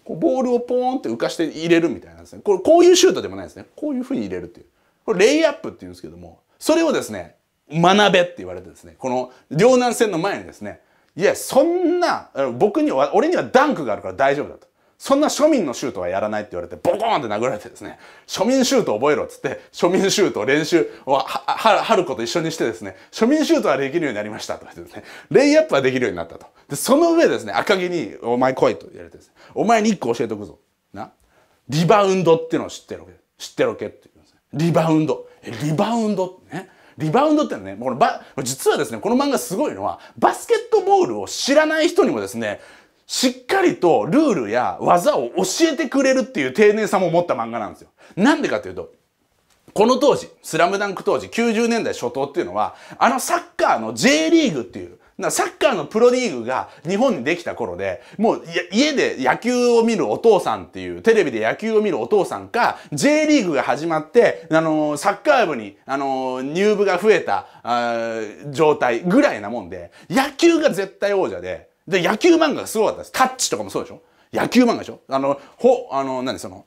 こうボールをポーンって浮かして入れるみたいなんですねこれこういうシュートでもないですねこういうふうに入れるっていうこれレイアップって言うんですけどもそれをですね学べって言われてですねこの両南戦の前にですねいやそんな僕には俺にはダンクがあるから大丈夫だとそんな庶民のシュートはやらないって言われて、ボコーンって殴られてですね、庶民シュート覚えろっつって、庶民シュート練習をは、は、はること一緒にしてですね、庶民シュートはできるようになりましたと言ってですね、レイアップはできるようになったと。で、その上ですね、赤城に、お前来いと言われてですね、お前に一個教えておくぞ。な。リバウンドってのを知ってるわけ。知ってるわけって言うんですね。リバウンド。え、リバウンドってね。リバウンドってのはね、このば、実はですね、この漫画すごいのは、バスケットボールを知らない人にもですね、しっかりとルールや技を教えてくれるっていう丁寧さも持った漫画なんですよ。なんでかというと、この当時、スラムダンク当時、90年代初頭っていうのは、あのサッカーの J リーグっていう、サッカーのプロリーグが日本にできた頃で、もう家で野球を見るお父さんっていう、テレビで野球を見るお父さんか、J リーグが始まって、あのー、サッカー部に、あのー、入部が増えた、状態ぐらいなもんで、野球が絶対王者で、で、野球漫画がすごかったです。タッチとかもそうでしょ野球漫画でしょあの、ほ、あの、何その、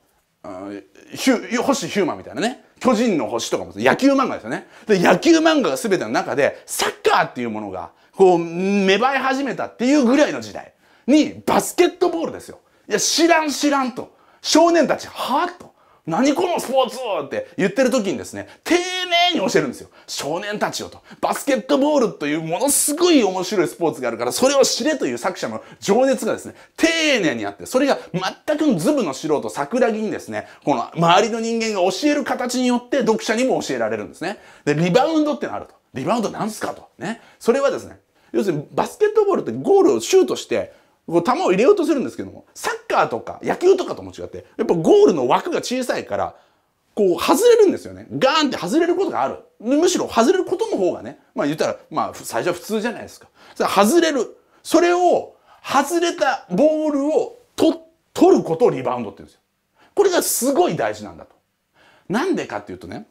ヒュ星ヒューマンみたいなね。巨人の星とかも野球漫画ですよね。で、野球漫画が全ての中で、サッカーっていうものが、こう、芽生え始めたっていうぐらいの時代に、バスケットボールですよ。いや、知らん知らんと。少年たち、はぁと。何このスポーツって言ってる時にですね、丁寧に教えるんですよ。少年たちよと。バスケットボールというものすごい面白いスポーツがあるから、それを知れという作者の情熱がですね、丁寧にあって、それが全くズブの素人桜木にですね、この周りの人間が教える形によって読者にも教えられるんですね。で、リバウンドってのあると。リバウンドなんすかと。ね。それはですね、要するにバスケットボールってゴールをシュートして、こう球を入れようとするんですけども、サッカーとか野球とかとも違って、やっぱゴールの枠が小さいから、こう外れるんですよね。ガーンって外れることがある。むしろ外れることの方がね、まあ言ったら、まあ最初は普通じゃないですか。それ外れる。それを、外れたボールを取、取ることをリバウンドって言うんですよ。これがすごい大事なんだと。なんでかっていうとね、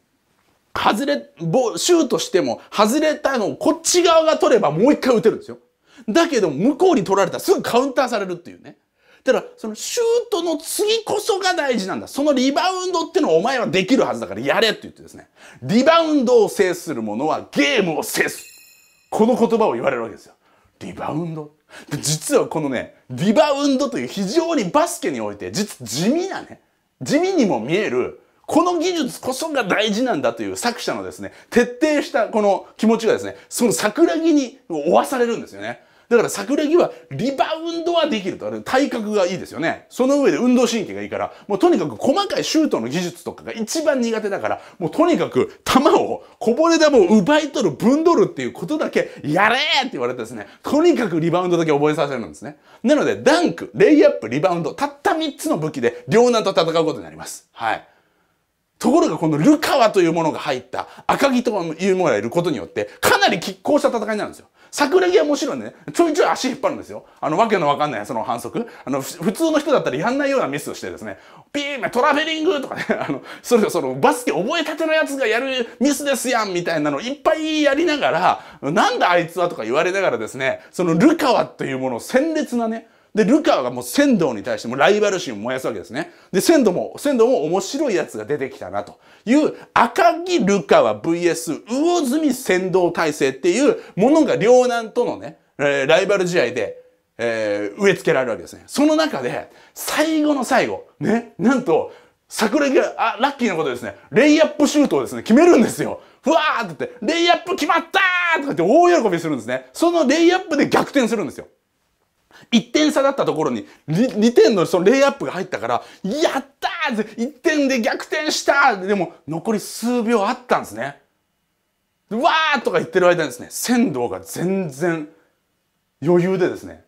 外れ、ボシュートしても、外れたのをこっち側が取ればもう一回打てるんですよ。だけど向こうに取られたらすぐカウンターされるっていうね。だから、そのシュートの次こそが大事なんだ。そのリバウンドってのはお前はできるはずだからやれって言ってですね。リバウンドを制する者はゲームを制す。この言葉を言われるわけですよ。リバウンドで実はこのね、リバウンドという非常にバスケにおいて実地味なね、地味にも見えるこの技術こそが大事なんだという作者のですね、徹底したこの気持ちがですね、その桜木に追わされるんですよね。だから桜木はリバウンドはできると。体格がいいですよね。その上で運動神経がいいから、もうとにかく細かいシュートの技術とかが一番苦手だから、もうとにかく球を、こぼれ球を奪い取る、ぶんどるっていうことだけやれって言われてですね、とにかくリバウンドだけ覚えさせるんですね。なので、ダンク、レイアップ、リバウンド、たった3つの武器で両難と戦うことになります。はい。ところがこのルカワというものが入った赤木というものがいることによって、かなり拮抗した戦いになるんですよ。桜木はもちろんね、ちょいちょい足引っ張るんですよ。あの、わけのわかんない、その反則。あの、普通の人だったらやんないようなミスをしてですね、ピーメントラベリングとかね、あの、それそのバスケ覚えたてのやつがやるミスですやんみたいなのいっぱいやりながら、なんだあいつはとか言われながらですね、そのルカワというものを鮮烈なね、で、ルカがもう仙道に対してもライバル心を燃やすわけですね。で、仙道も、仙道も面白いやつが出てきたなという赤木ルカは VS 魚住仙道体制っていうものが両南とのね、えライバル試合で、えー、植え付けられるわけですね。その中で、最後の最後、ね、なんと、桜木あ、ラッキーなことですね、レイアップシュートをですね、決めるんですよ。ふわーって言って、レイアップ決まったーとかって大喜びするんですね。そのレイアップで逆転するんですよ。1点差だったところに 2, 2点のそのレイアップが入ったから、やったー !1 点で逆転したでも残り数秒あったんですね。わーとか言ってる間にですね、仙道が全然余裕でですね、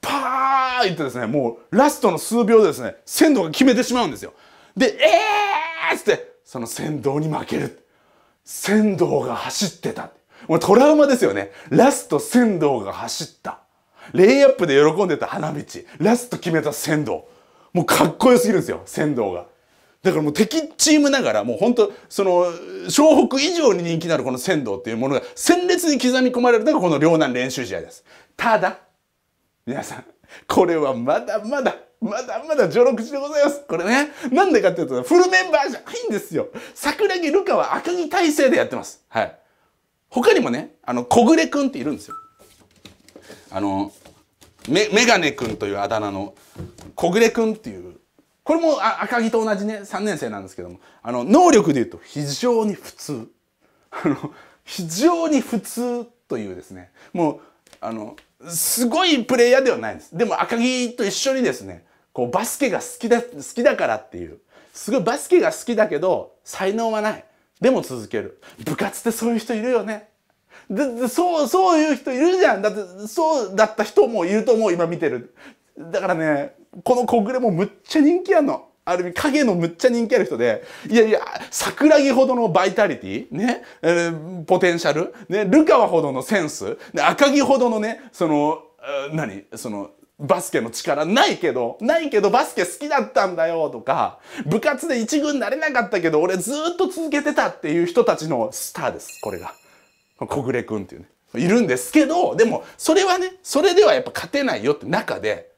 パー言ってですね、もうラストの数秒でですね、仙道が決めてしまうんですよ。で、えーっつって、その仙道に負ける。仙道が走ってた。もうトラウマですよね。ラスト仙道が走った。レイアップで喜んでた花道、ラスト決めた仙道。もうかっこよすぎるんですよ、仙道が。だからもう敵チームながら、もう本当その、湘北以上に人気のあるこの仙道っていうものが鮮烈に刻み込まれるのがこの両南練習試合です。ただ、皆さん、これはまだまだ、まだまだ序六地でございます。これね。なんでかっていうと、フルメンバーじゃないんですよ。桜木ルカは赤木体制でやってます。はい。他にもね、あの、小暮くんっているんですよ。あの、メメガネくんというあだ名の小暮くんっていうこれも赤木と同じね3年生なんですけどもあの能力でいうと非常に普通あの非常に普通というですねもうあのすごいプレイヤーではないんですでも赤木と一緒にですねこうバスケが好きだ好きだからっていうすごいバスケが好きだけど才能はないでも続ける部活ってそういう人いるよねでそうそういう人いるじゃんだってそうだった人もいると思う今見てるだからねこの小暮もむっちゃ人気あんのある意味影のむっちゃ人気ある人で、いやいや、桜木ほどのバイタリティ、ね、えー、ポテンシャル、ね、ルカワほどのセンス、で赤木ほどのね、その、えー、何その、バスケの力ないけど、ないけどバスケ好きだったんだよとか、部活で一軍になれなかったけど俺ずっと続けてたっていう人たちのスターです、これが。小暮君っていうねいるんですけどでもそれはねそれではやっぱ勝てないよって中で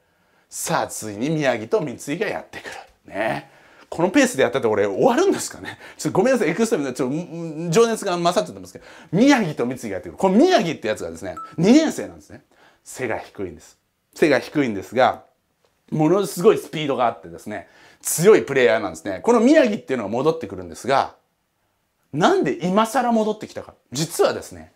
さあついに宮城と三井がやってくるねこのペースでやったって俺終わるんですかねちょっとごめんなさいエクストリームでちょっと情熱が勝っちゃってますけど宮城と三井がやってくるこの宮城ってやつがですね2年生なんですね背が低いんです背が低いんですがものすごいスピードがあってですね強いプレイヤーなんですねこの宮城っていうのが戻ってくるんですがなんで今更戻ってきたか。実はですね、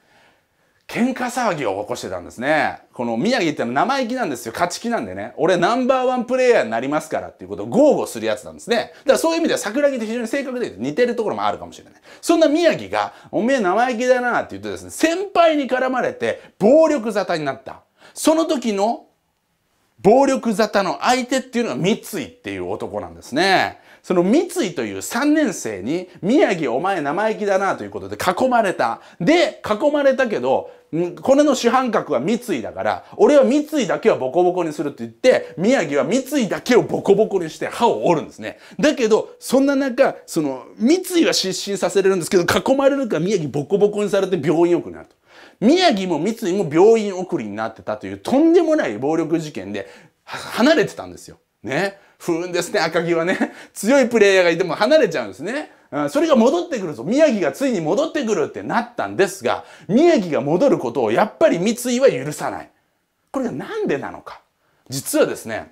喧嘩騒ぎを起こしてたんですね。この宮城っての生意気なんですよ。勝ち気なんでね。俺ナンバーワンプレイヤーになりますからっていうことを豪語するやつなんですね。だからそういう意味では桜木と非常に性格で似てるところもあるかもしれない。そんな宮城が、おめえ生意気だなって言ってですね、先輩に絡まれて暴力沙汰になった。その時の暴力沙汰の相手っていうのは三井っていう男なんですね。その三井という三年生に、宮城お前生意気だなということで囲まれた。で、囲まれたけど、これの主犯格は三井だから、俺は三井だけはボコボコにするって言って、宮城は三井だけをボコボコにして歯を折るんですね。だけど、そんな中、その、三井は失神させれるんですけど、囲まれるから宮城ボコボコにされて病院奥になると。宮城も三井も病院送りになってたというとんでもない暴力事件で離れてたんですよ。ね。不運ですね、赤城はね。強いプレイヤーがいても離れちゃうんですね。それが戻ってくるぞ。宮城がついに戻ってくるってなったんですが、宮城が戻ることをやっぱり三井は許さない。これがなんでなのか。実はですね、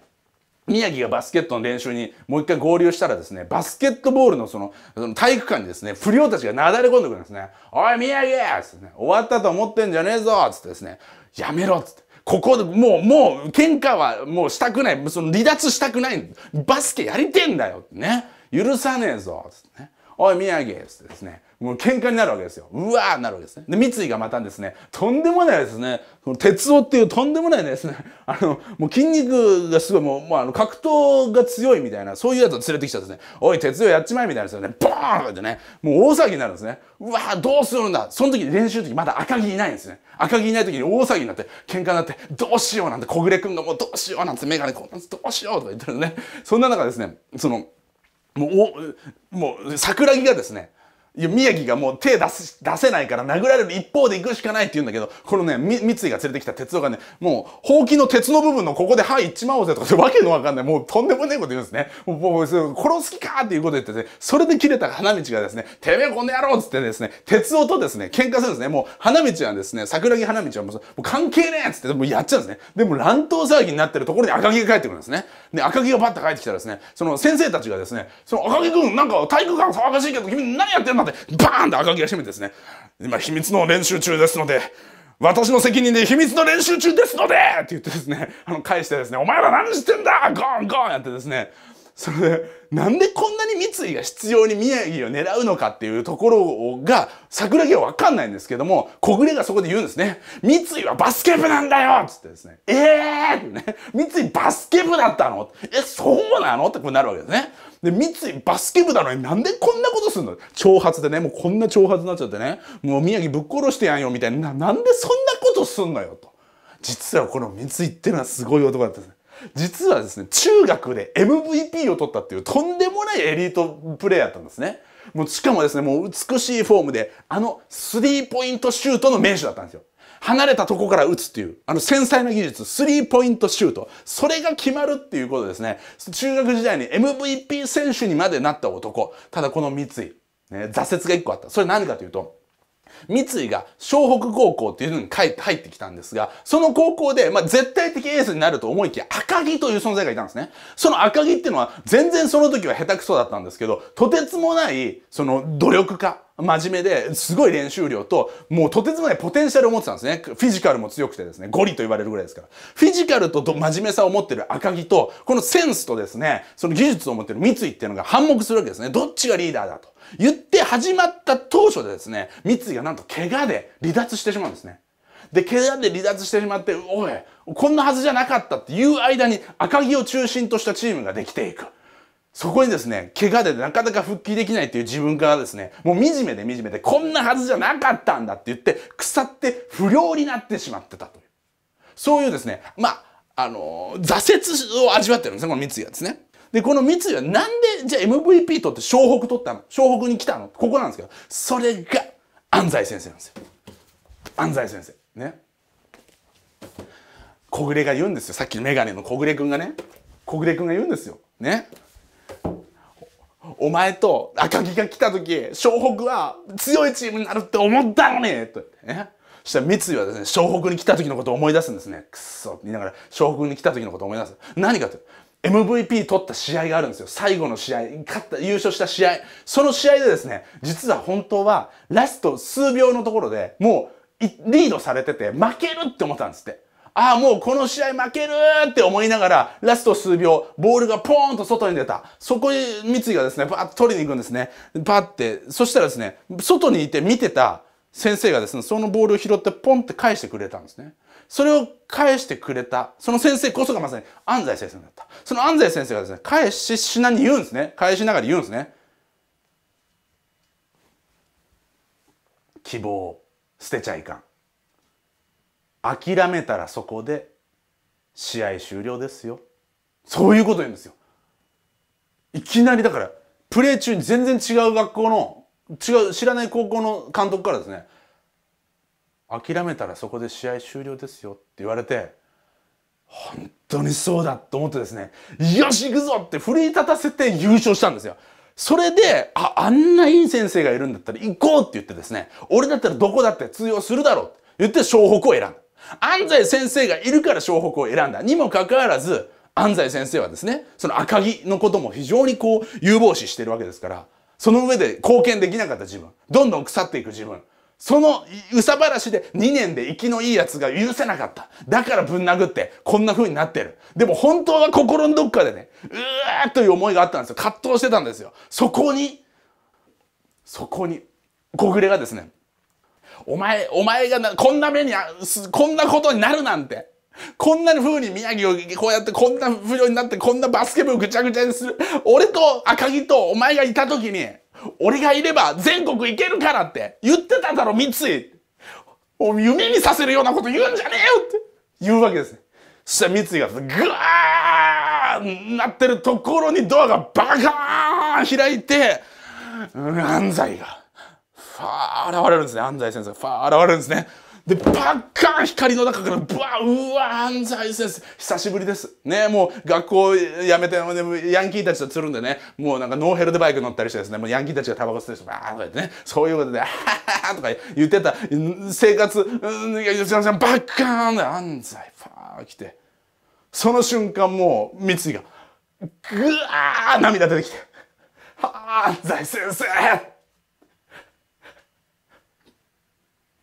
宮城がバスケットの練習にもう一回合流したらですね、バスケットボールのその、その体育館にですね、不良たちがなだれ込んでくるんですね。おい、宮城つってね、終わったと思ってんじゃねえぞつってですね、やめろつって。ここでもう、もう、喧嘩はもうしたくない。その離脱したくない。バスケやりてんだよ。ね。許さねえぞ。つってね。おい、宮城。つってですね。もう喧嘩になるわけですよ。うわーなるわけですね。で、三井がまたですね、とんでもないですね、その鉄夫っていうとんでもないですね、あの、もう筋肉がすごい、もう、もうあの格闘が強いみたいな、そういうやつを連れてきちゃってですね、おい、鉄夫やっちまえみたいなですよね、ボーンってね、もう大騒ぎになるんですね。うわーどうするんだその時、練習の時まだ赤木いないんですね。赤木いない時に大騒ぎになって、喧嘩になって、どうしようなんて、小暮君がもうどうしようなんて、メガネこうなんて、どうしようとか言ってるんでね。そんな中ですね、その、もう、もう、桜木がですね、いや宮城がもう手出す出せないから殴られる一方で行くしかないって言うんだけど、このね、三井が連れてきた鉄道がね、もう、ほうきの鉄の部分のここで、はい、行っちまおうぜとかってわけのわかんない、もうとんでもねえこと言うんですね。もう、殺す気かっていうこと言ってね、それで切れた花道がですね、てめえこの野郎っつってですね、鉄道とですね、喧嘩するんですね。もう、花道はですね、桜木花道はもう、もう関係ねえっつって、もうやっちゃうんですね。でも乱闘騒ぎになってるところに赤木が帰ってくるんですね。で、赤木がバッと帰ってきたらですね、その先生たちがですね、その赤木君なんか体育館騒がしいけど君何やってんだまでバーンって赤木が締めてですね、今秘密の練習中ですので、私の責任で秘密の練習中ですのでって言ってですね、あの、返してですね、お前ら何してんだゴンゴンやってですね、それで、なんでこんなに三井が必要に宮城を狙うのかっていうところが、桜木はわかんないんですけども、小暮がそこで言うんですね。三井はバスケ部なんだよつってですね。ええーってね。三井 バスケ部だったのえ、そうなのってこうなるわけですね。で、三井バスケ部なのになんでこんなことすんの挑発でね、もうこんな挑発になっちゃってね、もう宮城ぶっ殺してやんよみたいな、なんでそんなことすんのよと。実はこの三井ってのはすごい男だったんですね。実はですね、中学で MVP を取ったっていうとんでもないエリートプレイヤーだったんですね。もうしかもですね、もう美しいフォームで、あのスリーポイントシュートの名手だったんですよ。離れたとこから打つっていう、あの繊細な技術、スリーポイントシュート。それが決まるっていうことですね。中学時代に MVP 選手にまでなった男。ただこの三井、ね、挫折が一個あった。それ何かというと、三井が湘北高校っていうのに入ってきたんですが、その高校で、まあ、絶対的エースになると思いきや、赤木という存在がいたんですね。その赤木っていうのは、全然その時は下手くそだったんですけど、とてつもない、その努力家。真面目ですごい練習量ともうとてつもないポテンシャルを持ってたんですねフィジカルも強くてですねゴリと言われるぐらいですからフィジカルと真面目さを持ってる赤木とこのセンスとですねその技術を持ってる三井っていうのが反目するわけですねどっちがリーダーだと言って始まった当初でですね三井がなんと怪我で離脱してしまうんですねで、怪我で離脱してしまって、おい、こんなはずじゃなかったっていう間に赤木を中心としたチームができていく。そこにですね、怪我でなかなか復帰できないという自分からですね、もう惨めで惨めで、こんなはずじゃなかったんだって言って、腐って不良になってしまってたという。そういうですね、まあ、あのー、挫折を味わってるんですね、この三井はですね。で、この三井はなんで、じゃあ MVP 取って湘北取ったの湘北に来たのここなんですけど、それが安西先生なんですよ。安西先生。ね。小暮が言うんですよ。さっきのメガネの小暮君がね。小暮君が言うんですよ。ね。お前と赤木が来た時、湘北は強いチームになるって思ったのにとね。そしたら三井はですね、湘北に来た時のことを思い出すんですね。くっそって言いながら、湘北に来た時のことを思い出す。何かと。MVP 取った試合があるんですよ。最後の試合、勝った、優勝した試合。その試合でですね、実は本当は、ラスト数秒のところでもう、リードされてて、負けるって思ったんですって。ああ、もうこの試合負けるって思いながら、ラスト数秒、ボールがポーンと外に出た。そこに三井がですね、ーッと取りに行くんですね。ーッて。そしたらですね、外にいて見てた先生がですね、そのボールを拾ってポンって返してくれたんですね。それを返してくれた。その先生こそがまさに安西先生だった。その安西先生がですね、返ししなに言うんですね。返しながら言うんですね。希望捨てちゃいかん。諦めたらそこで試合終了ですよそういうこと言うんですよいきなりだからプレー中に全然違う学校の違う知らない高校の監督からですね諦めたらそこで試合終了ですよって言われて本当にそうだと思ってですねよし行くぞって奮い立たせて優勝したんですよそれでああんないい先生がいるんだったら行こうって言ってですね俺だったらどこだって通用するだろうって言って湘北を選んだ安西先生がいるから湘北を選んだにもかかわらず安西先生はですねその赤木のことも非常にこう有望視してるわけですからその上で貢献できなかった自分どんどん腐っていく自分その憂さ晴らしで2年で生きのいい奴が許せなかった。だからぶん殴ってこんな風になってる。でも本当は心のどっかでね、うわーという思いがあったんですよ。葛藤してたんですよ。そこに、そこに、小暮がですね、お前、お前がこんな目にあ、こんなことになるなんて。こんな風に宮城をこうやってこんな不良になってこんなバスケ部をぐちゃぐちゃにする。俺と赤木とお前がいた時に、俺がいれば全国行けるからって言ってただろ、三井。夢にさせるようなこと言うんじゃねえよって言うわけですね。そしたら三井がぐわーなってるところにドアがバカーン開いて、安西が。ファー現れるんですね安西先生ファー現れるんですねでパッカン光の中からバーうわ安西先生久しぶりですねもう学校辞めてヤンキーたちとつるんでねもうなんかノーヘルでバイク乗ったりしてですねもうヤンキーたちがタバコ吸ってるバーとか言ねそういうことで「は はとか言ってた生活うんいや吉田さんバッカーンで安西ァー来てその瞬間もう三井がぐわー涙出てきて「はあ安西先生!」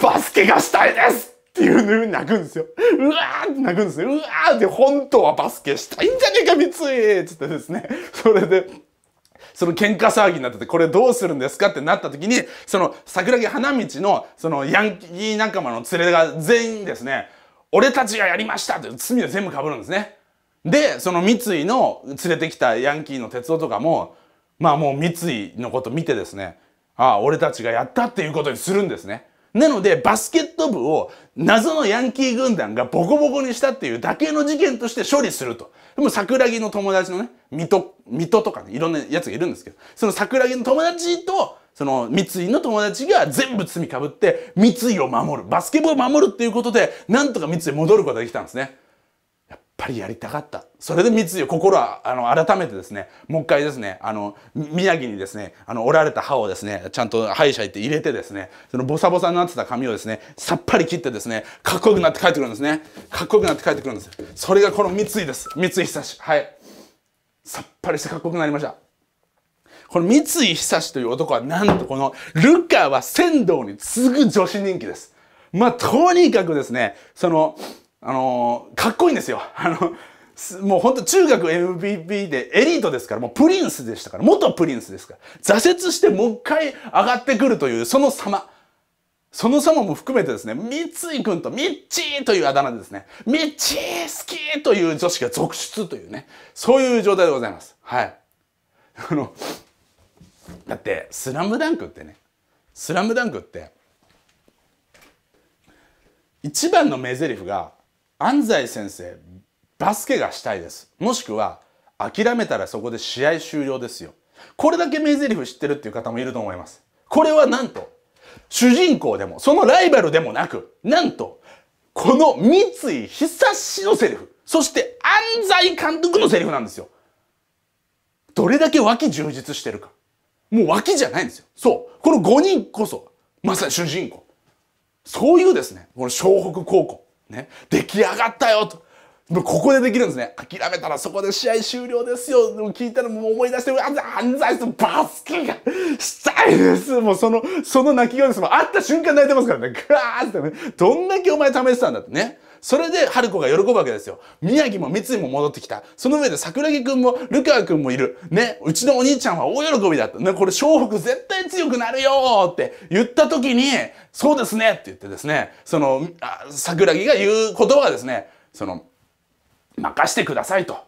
バスケがしたいですっていうふうに泣くんですよ。うわーって泣くんですよ。うわーって本当はバスケしたいんじゃねえか、三井つってですね。それで、その喧嘩騒ぎになってて、これどうするんですかってなった時に、その桜木花道の、そのヤンキー仲間の連れが全員ですね、俺たちがやりましたって罪を全部被るんですね。で、その三井の連れてきたヤンキーの哲夫とかも、まあもう三井のこと見てですね、ああ、俺たちがやったっていうことにするんですね。なので、バスケット部を謎のヤンキー軍団がボコボコにしたっていうだけの事件として処理すると。でも桜木の友達のね、水戸、水戸とかね、いろんなやつがいるんですけど、その桜木の友達と、その三井の友達が全部罪被って、三井を守る、バスケ部を守るっていうことで、なんとか三井戻ることができたんですね。ぱりやりたかった。それで三井を心は、あの、改めてですね、もう一回ですね、あの、宮城にですね、あの、折られた歯をですね、ちゃんと歯医者行って入れてですね、そのボサボサになってた髪をですね、さっぱり切ってですね、かっこよくなって帰ってくるんですね。かっこよくなって帰ってくるんです。それがこの三井です。三井久志。はい。さっぱりしてかっこよくなりました。この三井久志という男はなんとこのルカは仙道に次ぐ女子人気です。まあ、とにかくですね、その、あのかっこいいんですよ。あのもう本当中学 MVP でエリートですから、もうプリンスでしたから、元プリンスですから、挫折してもう一回上がってくるという、その様。その様も含めてですね、三井くんとミッチーというあだ名ですね、ミッチー好きという女子が続出というね、そういう状態でございます。はい。あの、だって、スラムダンクってね、スラムダンクって、一番の名台詞が、安西先生バスケがしたいですもしくは諦めたらそこで試合終了ですよこれだけ名台詞知ってるっていう方もいると思いますこれはなんと主人公でもそのライバルでもなくなんとこの三井久志のセリフそして安西監督のセリフなんですよどれだけ脇充実してるかもう脇じゃないんですよそうこの5人こそまさに主人公そういうですねこの湘北高校ね、出来上がったよと。もうここでできるんですね。諦めたらそこで試合終了ですよ。でも聞いたらもう思い出して、あんた犯罪するバスケがしたいです。もうその、その泣き声です。もう会った瞬間泣いてますからね。ガーってね。どんだけお前試してたんだってね。それで春子が喜ぶわけですよ。宮城も三井も戻ってきた。その上で桜木くんもルカくんもいる。ね、うちのお兄ちゃんは大喜びだった。ね、これ湘北絶対強くなるよって言った時に、そうですねって言ってですね、その、桜木が言う言葉がですね、その、任してくださいと。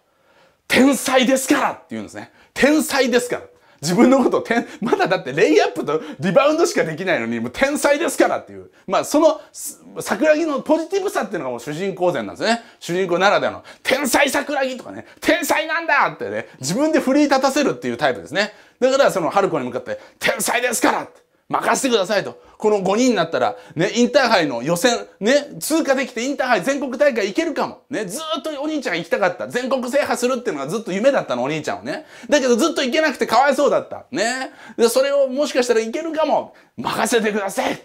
天才ですからって言うんですね。天才ですから。自分のことをまだだってレイアップとリバウンドしかできないのに、もう天才ですからっていう。まあ、その、桜木のポジティブさっていうのがもう主人公前なんですね。主人公ならではの、天才桜木とかね、天才なんだってね、自分で振り立たせるっていうタイプですね。だから、その、春子に向かって、天才ですからって。任せてくださいと。この5人になったら、ね、インターハイの予選、ね、通過できてインターハイ全国大会行けるかも。ね、ずっとお兄ちゃんが行きたかった。全国制覇するっていうのがずっと夢だったの、お兄ちゃんはね。だけどずっと行けなくてかわいそうだった。ね。で、それをもしかしたらいけるかも。任せてください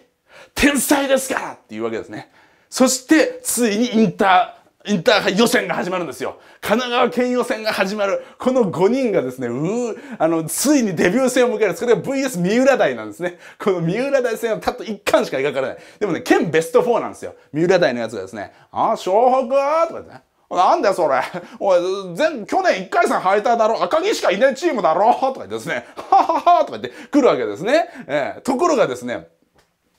天才ですからっていうわけですね。そして、ついにインターインターハイ予選が始まるんですよ。神奈川県予選が始まる。この5人がですね、うあの、ついにデビュー戦を迎える。それが VS 三浦台なんですね。この三浦台戦はたった1巻しか描かれない。でもね、県ベスト4なんですよ。三浦台のやつがですね、あ、湘北とかってね。なんだよそれ。おい、全、去年1回戦敗退だろ。赤木しかいないチームだろ。とか言ってですね、はははとか言って来るわけですね。ええー、ところがですね、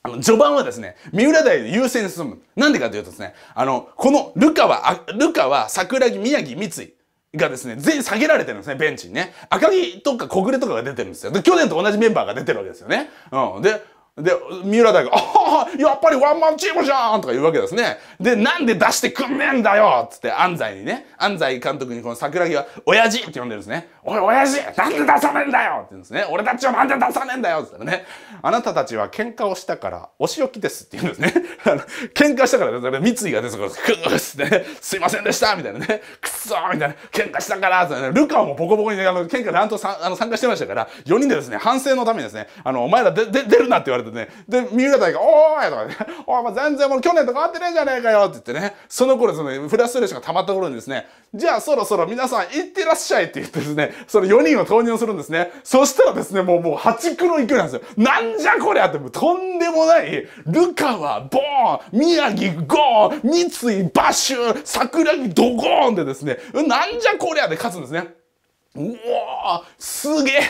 あの、序盤はですね、三浦台で優先進む。なんでかというとですね、あの、このルカは、ルカは桜木、宮城、三井。がですね、全員下げられてるんですね、ベンチにね。赤木とか小暮とかが出てるんですよ。で、去年と同じメンバーが出てるわけですよね。うん。で、で、三浦大が、ああ、やっぱりワンマンチームじゃんとか言うわけですね。で、なんで出してくんねんだよつって安西にね、安西監督にこの桜木は、親父って呼んでるんですね。おい、親父なんで出さねえんだよって言うんですね。俺たちはなんで出さねえんだよって言ったらね、あなたたちは喧嘩をしたから、お仕置きですって言うんですね。あの、喧嘩したから、三井が出てくるクーすってね、すいませんでしたみたいなね、くっそーみたいな、喧嘩したからって、ね、ルカオもボコボコにね、あの、喧嘩乱闘さあの参加してましたから、4人でですね、反省のためにですね、あの、お前らで、で、出るなって言われてね、で、三浦大が、おーいとかね、お前全然もう去年と変わってねえじゃねえかよって言ってね、その頃、その、フラストレーションが溜まった頃にですね、じゃあそろそろ皆さん行ってらっしゃいって言ってですね、その4人を投入するんですね。そしたらですね、もう、もう破竹の勢いなんですよ。なんじゃこりゃって、もうとんでもない、ルカはボーン、宮城ゴーン、三井バッシュ、桜木ドゴーンでですね、なんじゃこりゃで勝つんですね。うおーすげえ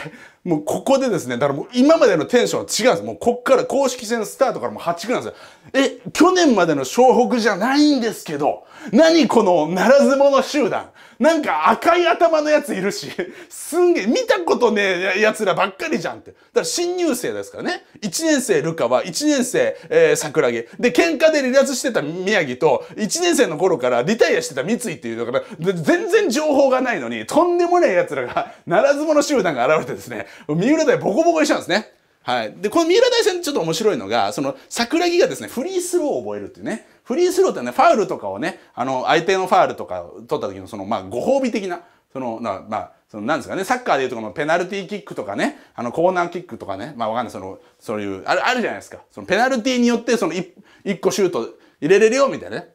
もうここでですね、だからもう今までのテンションは違うんです。もうこっから公式戦スタートからもう8区なんですよ。え、去年までの湘北じゃないんですけど、何このならず者集団。なんか赤い頭のやついるし、すんげえ、見たことねえやつらばっかりじゃんって。だから新入生ですからね。1年生ルカは、1年生、えー、桜木。で、喧嘩で離脱してた宮城と、1年生の頃からリタイアしてた三井っていうのから、全然情報がないのに、とんでもない奴らが、ならず者集団が現れてですね、三浦大ボコボコにしたんですね。はい。で、この三浦大戦ちょっと面白いのが、その桜木がですね、フリースローを覚えるっていうね。フリースローってね、ファウルとかをね、あの、相手のファウルとか取った時のその、まあ、ご褒美的な、その、まあ、その、なんですかね、サッカーでいうとこのペナルティーキックとかね、あの、コーナーキックとかね、まあ、わかんない、その、そういう、ある、あるじゃないですか。その、ペナルティーによって、その、一個シュート入れれるよ、みたいなね。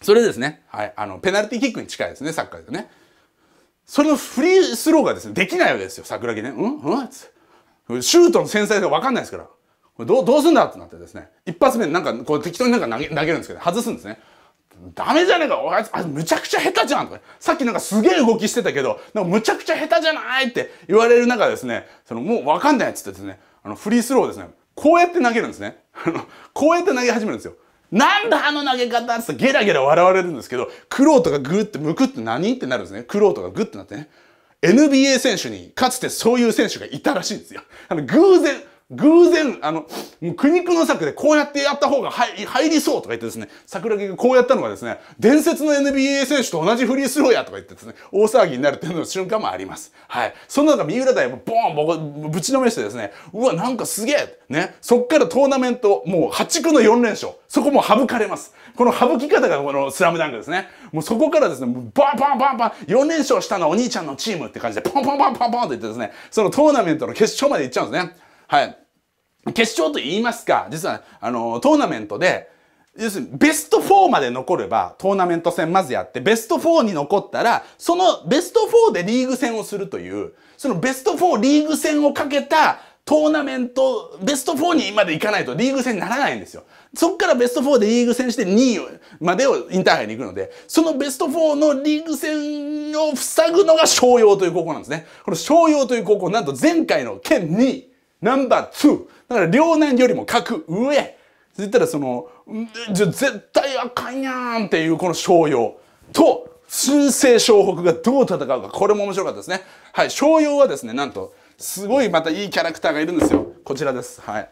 それですね。はい。あの、ペナルティーキックに近いですね、サッカーでね。それのフリースローがですね、できないわけですよ、桜木ね。うんうんつシュートの繊細がわかんないですから。これどう、どうすんだってなってですね。一発目なんか、こう適当になんか投げ、投げるんですけど、外すんですね。ダメじゃねえかおあいつ、あ、むちゃくちゃ下手じゃんとか、さっきなんかすげえ動きしてたけど、なんかむちゃくちゃ下手じゃないって言われる中ですね、そのもうわかんないっつってですね、あの、フリースローですね、こうやって投げるんですね。あの、こうやって投げ始めるんですよ。なんだあの投げ方ってゲラゲラ笑われるんですけど、クロートがグーってむくって何ってなるんですね。クロートがグってなってね。NBA 選手にかつてそういう選手がいたらしいんですよ。あの偶然、偶然、あの、苦肉の策でこうやってやった方が入りそうとか言ってですね、桜木がこうやったのがですね、伝説の NBA 選手と同じフリースローやとか言ってですね、大騒ぎになるっていうの瞬間もあります。はい。そんな中、三浦大もボーン、ぶちのめしてですね、うわ、なんかすげえね。そっからトーナメント、もう8区の4連勝。そこも省かれます。この省き方がこのスラムダンクですね。もうそこからですね、バンバンバンバン、4連勝したのはお兄ちゃんのチームって感じで、ポンポンポンポンポンって言ってですね、そのトーナメントの決勝まで行っちゃうんですね。はい。決勝と言いますか、実は、あの、トーナメントで、要するにベスト4まで残ればトーナメント戦まずやってベスト4に残ったらそのベスト4でリーグ戦をするというそのベスト4リーグ戦をかけたトーナメントベスト4にまで行かないとリーグ戦にならないんですよ。そっからベスト4でリーグ戦して2位までをインターハイに行くのでそのベスト4のリーグ戦を塞ぐのが商用という高校なんですね。この商用という高校なんと前回の県2位。ナンバー2。だから両年よりも格上。って言ったらその、じゃ絶対あかんやんっていうこの商用と、新生湘北がどう戦うか、これも面白かったですね。はい、商用はですね、なんと、すごいまたいいキャラクターがいるんですよ。こちらです。はい。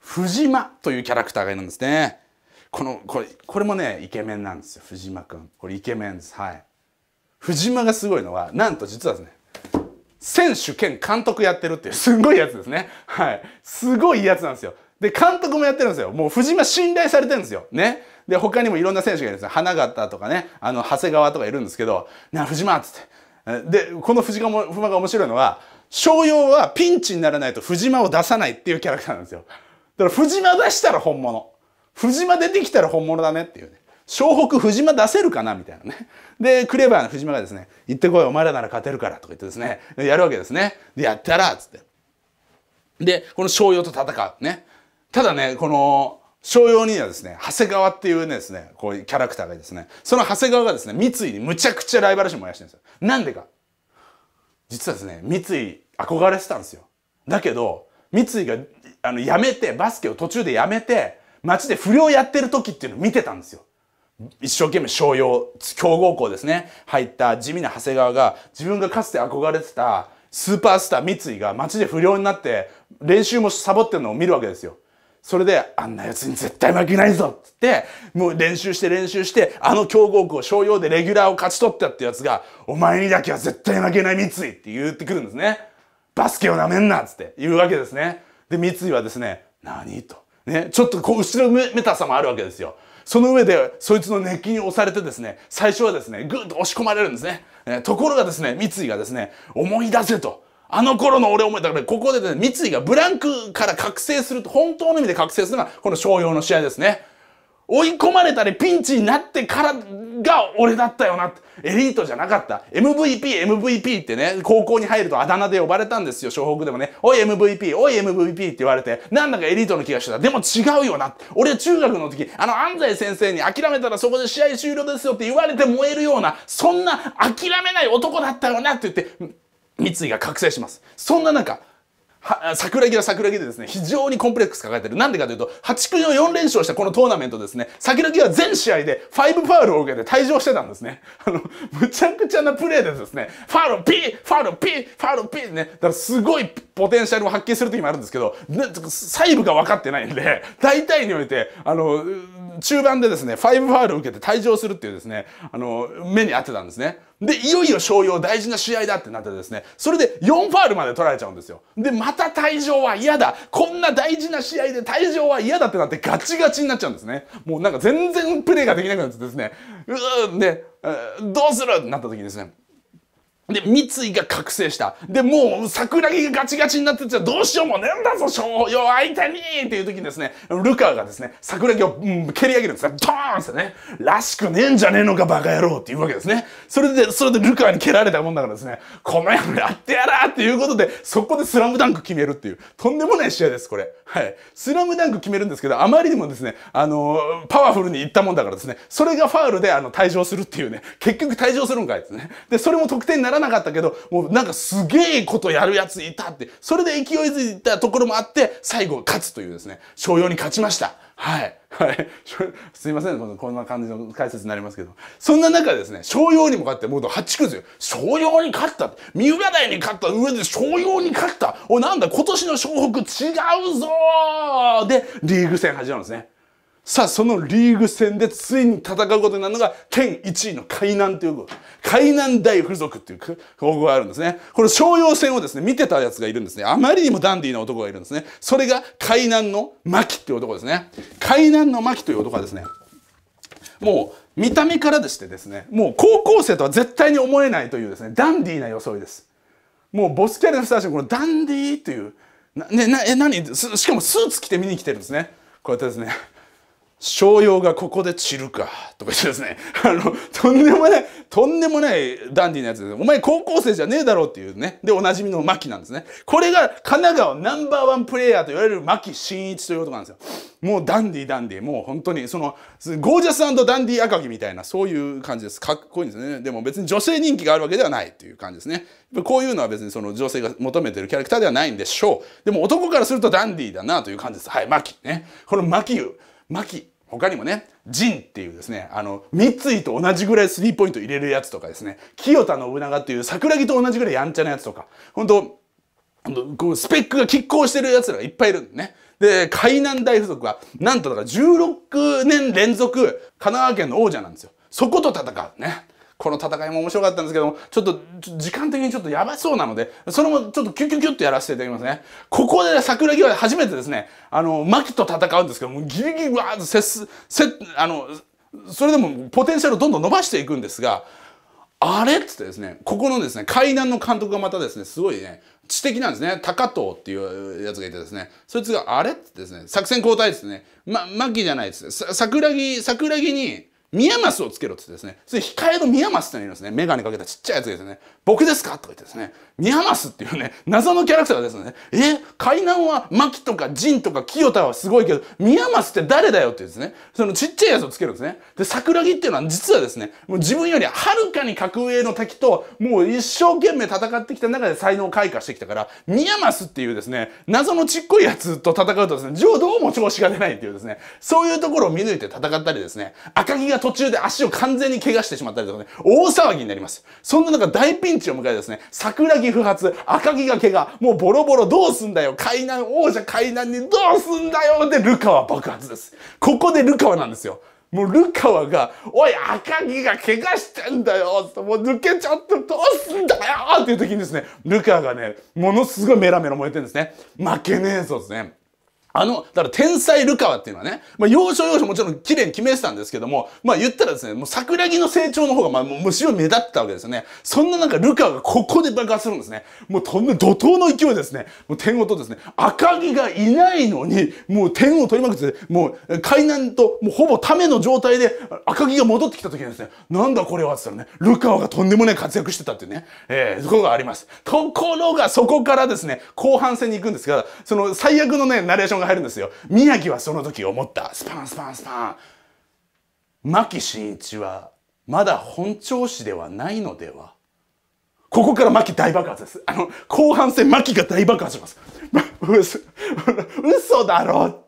藤間というキャラクターがいるんですね。この、これ、これもね、イケメンなんですよ。藤間くん。これイケメンです。はい。藤間がすごいのは、なんと実はですね、選手兼監督やってるっていう、すごいやつですね。はい。すごいやつなんですよ。で、監督もやってるんですよ。もう藤間信頼されてるんですよ。ね。で、他にもいろんな選手がいるんですよ。花形とかね、あの、長谷川とかいるんですけど、な、藤間っつって。で、この藤間も、藤間が面白いのは、商用はピンチにならないと藤間を出さないっていうキャラクターなんですよ。だから藤間出したら本物。藤間出てきたら本物だねっていうね。湘北藤間出せるかなみたいなね。で、クレバーの藤間がですね、行ってこい、お前らなら勝てるからとか言ってですね、やるわけですね。で、やったらっつって。で、この商用と戦う。ね。ただね、この、商用にはですね、長谷川っていうね、ですね、こういうキャラクターがですね、その長谷川がですね、三井にむちゃくちゃライバル心燃やしてるんですよ。なんでか。実はですね、三井憧れてたんですよ。だけど、三井が、あの、やめて、バスケを途中でやめて、街で不良やってる時っていうのを見てたんですよ。一生懸命商用強豪校ですね入った地味な長谷川が自分がかつて憧れてたスーパースター三井が街で不良になって練習もサボってるのを見るわけですよ。それで、あんな奴に絶対負けないぞっつって、もう練習して練習して、あの強豪校商用でレギュラーを勝ち取ったってやつが、お前にだけは絶対負けない三井って言ってくるんですね。バスケをなめんなっつって言うわけですね。で、三井はですね、何と。ね、ちょっとこう、後ろめたさもあるわけですよ。その上で、そいつの熱気に押されてですね、最初はですね、ぐーっと押し込まれるんですね。えー、ところがですね、三井がですね、思い出せと。あの頃の俺思い、だからここで、ね、三井がブランクから覚醒すると、本当の意味で覚醒するのが、この商用の試合ですね。追い込まれたりピンチになってからが俺だったよなって。エリートじゃなかった。MVP、MVP ってね、高校に入るとあだ名で呼ばれたんですよ、湘北でもね。おい MVP、おい MVP って言われて、なんだかエリートの気がしてた。でも違うよな。俺中学の時、あの安西先生に諦めたらそこで試合終了ですよって言われて燃えるような、そんな諦めない男だったよなって言って、三井が覚醒します。そんな中、は桜木は桜木でですね、非常にコンプレックス抱えてる。なんでかというと、8区の4連勝したこのトーナメントですね、桜木は全試合で5ファウルを受けて退場してたんですね。あの、むちゃくちゃなプレーでですね、ファウルピーファウルピーファウルピーね、だからすごいポテンシャルを発揮する時もあるんですけど、細部が分かってないんで、大体において、あの、中盤でですね、5ファウルを受けて退場するっていうですね、あの、目に当てたんですね。で、いよいよ商用大事な試合だってなってですね、それで4ファールまで取られちゃうんですよ。で、また退場は嫌だ。こんな大事な試合で退場は嫌だってなってガチガチになっちゃうんですね。もうなんか全然プレーができなくなってですね、うーん、ね、どうするってなった時にですね、で、三井が覚醒した。で、もう、桜木がガチガチになってて、どうしようもねえんだぞ、商よ、相手にっていう時にですね、ルカがですね、桜木を、うん、蹴り上げるんですね。ドーンってね、らしくねえんじゃねえのか、バカ野郎っていうわけですね。それで、それでルカに蹴られたもんだからですね、この野郎やってやらっていうことで、そこでスラムダンク決めるっていう、とんでもない試合です、これ。はい。スラムダンク決めるんですけど、あまりにもですね、あのー、パワフルにいったもんだからですね、それがファウルで、あの、退場するっていうね、結局退場するんかいですね。で、それも得点にならなかったけど、もうなんかすげえことやるやついたって、それで勢いづいたところもあって、最後勝つというですね、商用に勝ちました。はい。はい。すいません。こんな感じの解説になりますけど。そんな中ですね、商用にも勝って、もう8区ですよ。商用に勝った。三浦台に勝った上で商用に勝った。お、なんだ、今年の湘北違うぞで、リーグ戦始まるんですね。さあ、そのリーグ戦でついに戦うことになるのが、県1位の海南という、海南大付属っていう方法があるんですね。この商用戦をですね、見てたやつがいるんですね。あまりにもダンディーな男がいるんですね。それが海南の牧っていう男ですね。海南の牧という男はですね、もう見た目からでしてですね、もう高校生とは絶対に思えないというですね、ダンディーな装いです。もうボスキャラのふさわしこのダンディーという、な、ね、な、え、何しかもスーツ着て見に来てるんですね。こうやってですね。商用がここで散るか。とか言ってですね、あの、とんでもない、とんでもないダンディーなやつです。お前高校生じゃねえだろっていうね。で、おなじみの牧なんですね。これが神奈川ナンバーワンプレイヤーと言われる牧真一という男なんですよ。もうダンディーダンディー、もう本当に、その、ゴージャスダンディー赤木みたいな、そういう感じです。かっこいいんですね。でも別に女性人気があるわけではないっていう感じですね。こういうのは別にその女性が求めてるキャラクターではないんでしょう。でも男からするとダンディーだなという感じです。はい、牧ね。この牧、牧、他にもね、ジンっていうですね、あの、三井と同じぐらいスリーポイント入れるやつとかですね、清田信長っていう桜木と同じぐらいやんちゃなやつとか、本当こうスペックが拮抗してるやつらがいっぱいいるんね。で、海南大付属は、なんとだから16年連続、神奈川県の王者なんですよ。そこと戦うね。この戦いも面白かったんですけども、ちょっと時間的にちょっとやばそうなので、それもちょっとキュキュキュッとやらせていただきますね。ここで桜木は初めてですね、あの、牧と戦うんですけども、ギリギリわーっとせす、せ、あの、それでもポテンシャルをどんどん伸ばしていくんですが、あれっつってですね、ここのですね、階段の監督がまたですね、すごいね、知的なんですね。高藤っていうやつがいてですね、そいつがあれっつってですね、作戦交代ですね、ま、マッキーじゃないです。桜木、桜木に、ミヤマスをつけろって言ってですね、それ控えのミヤマスってのがいるんですね。メガネかけたちっちゃいやつがですね、僕ですかとか言ってですね、ミヤマスっていうね、謎のキャラクターがですね、え、海南は牧とかンとか清田はすごいけど、ミヤマスって誰だよってですね、そのちっちゃいやつをつけるんですね。で、桜木っていうのは実はですね、もう自分よりはるかに格上の敵と、もう一生懸命戦ってきた中で才能を開花してきたから、ミヤマスっていうですね、謎のちっこいやつと戦うとですね、どうも調子が出ないっていうですね、そういうところを見抜いて戦ったりですね、赤木が途中で足を完全に怪我してしまったりとかね、大騒ぎになります。そんな中大ピンチを迎えですね、桜木不発、赤木が怪我、もうボロボロどうすんだよ、海南王者海南にどうすんだよでルカワ爆発です。ここでルカワなんですよ。もうルカワが、おい、赤木が怪我してんだよもう抜けちゃってどうすんだよっていう時にですね、ルカがね、ものすごいメラメラ燃えてるんですね。負けねえぞですね。あの、だから天才ルカワっていうのはね、まあ要所要所もちろん綺麗に決めてたんですけども、まあ言ったらですね、もう桜木の成長の方がまあむしろ目立ってたわけですよね。そんな中ルカワがここで爆発するんですね。もうとんで怒涛の勢いですね。もう点を取ってですね、赤木がいないのに、もう点を取りまくって、もう海南ともうほぼための状態で赤木が戻ってきた時にですね、なんだこれはって言ったらね、ルカワがとんでもない活躍してたっていうね、えー、ところがあります。ところがそこからですね、後半戦に行くんですが、その最悪のね、ナレーションが入るんですよ。宮城はその時思った。スパンスパンスパン。牧真一はまだ本調子ではないのではここから牧大爆発です。あの、後半戦牧が大爆発します。嘘、だろ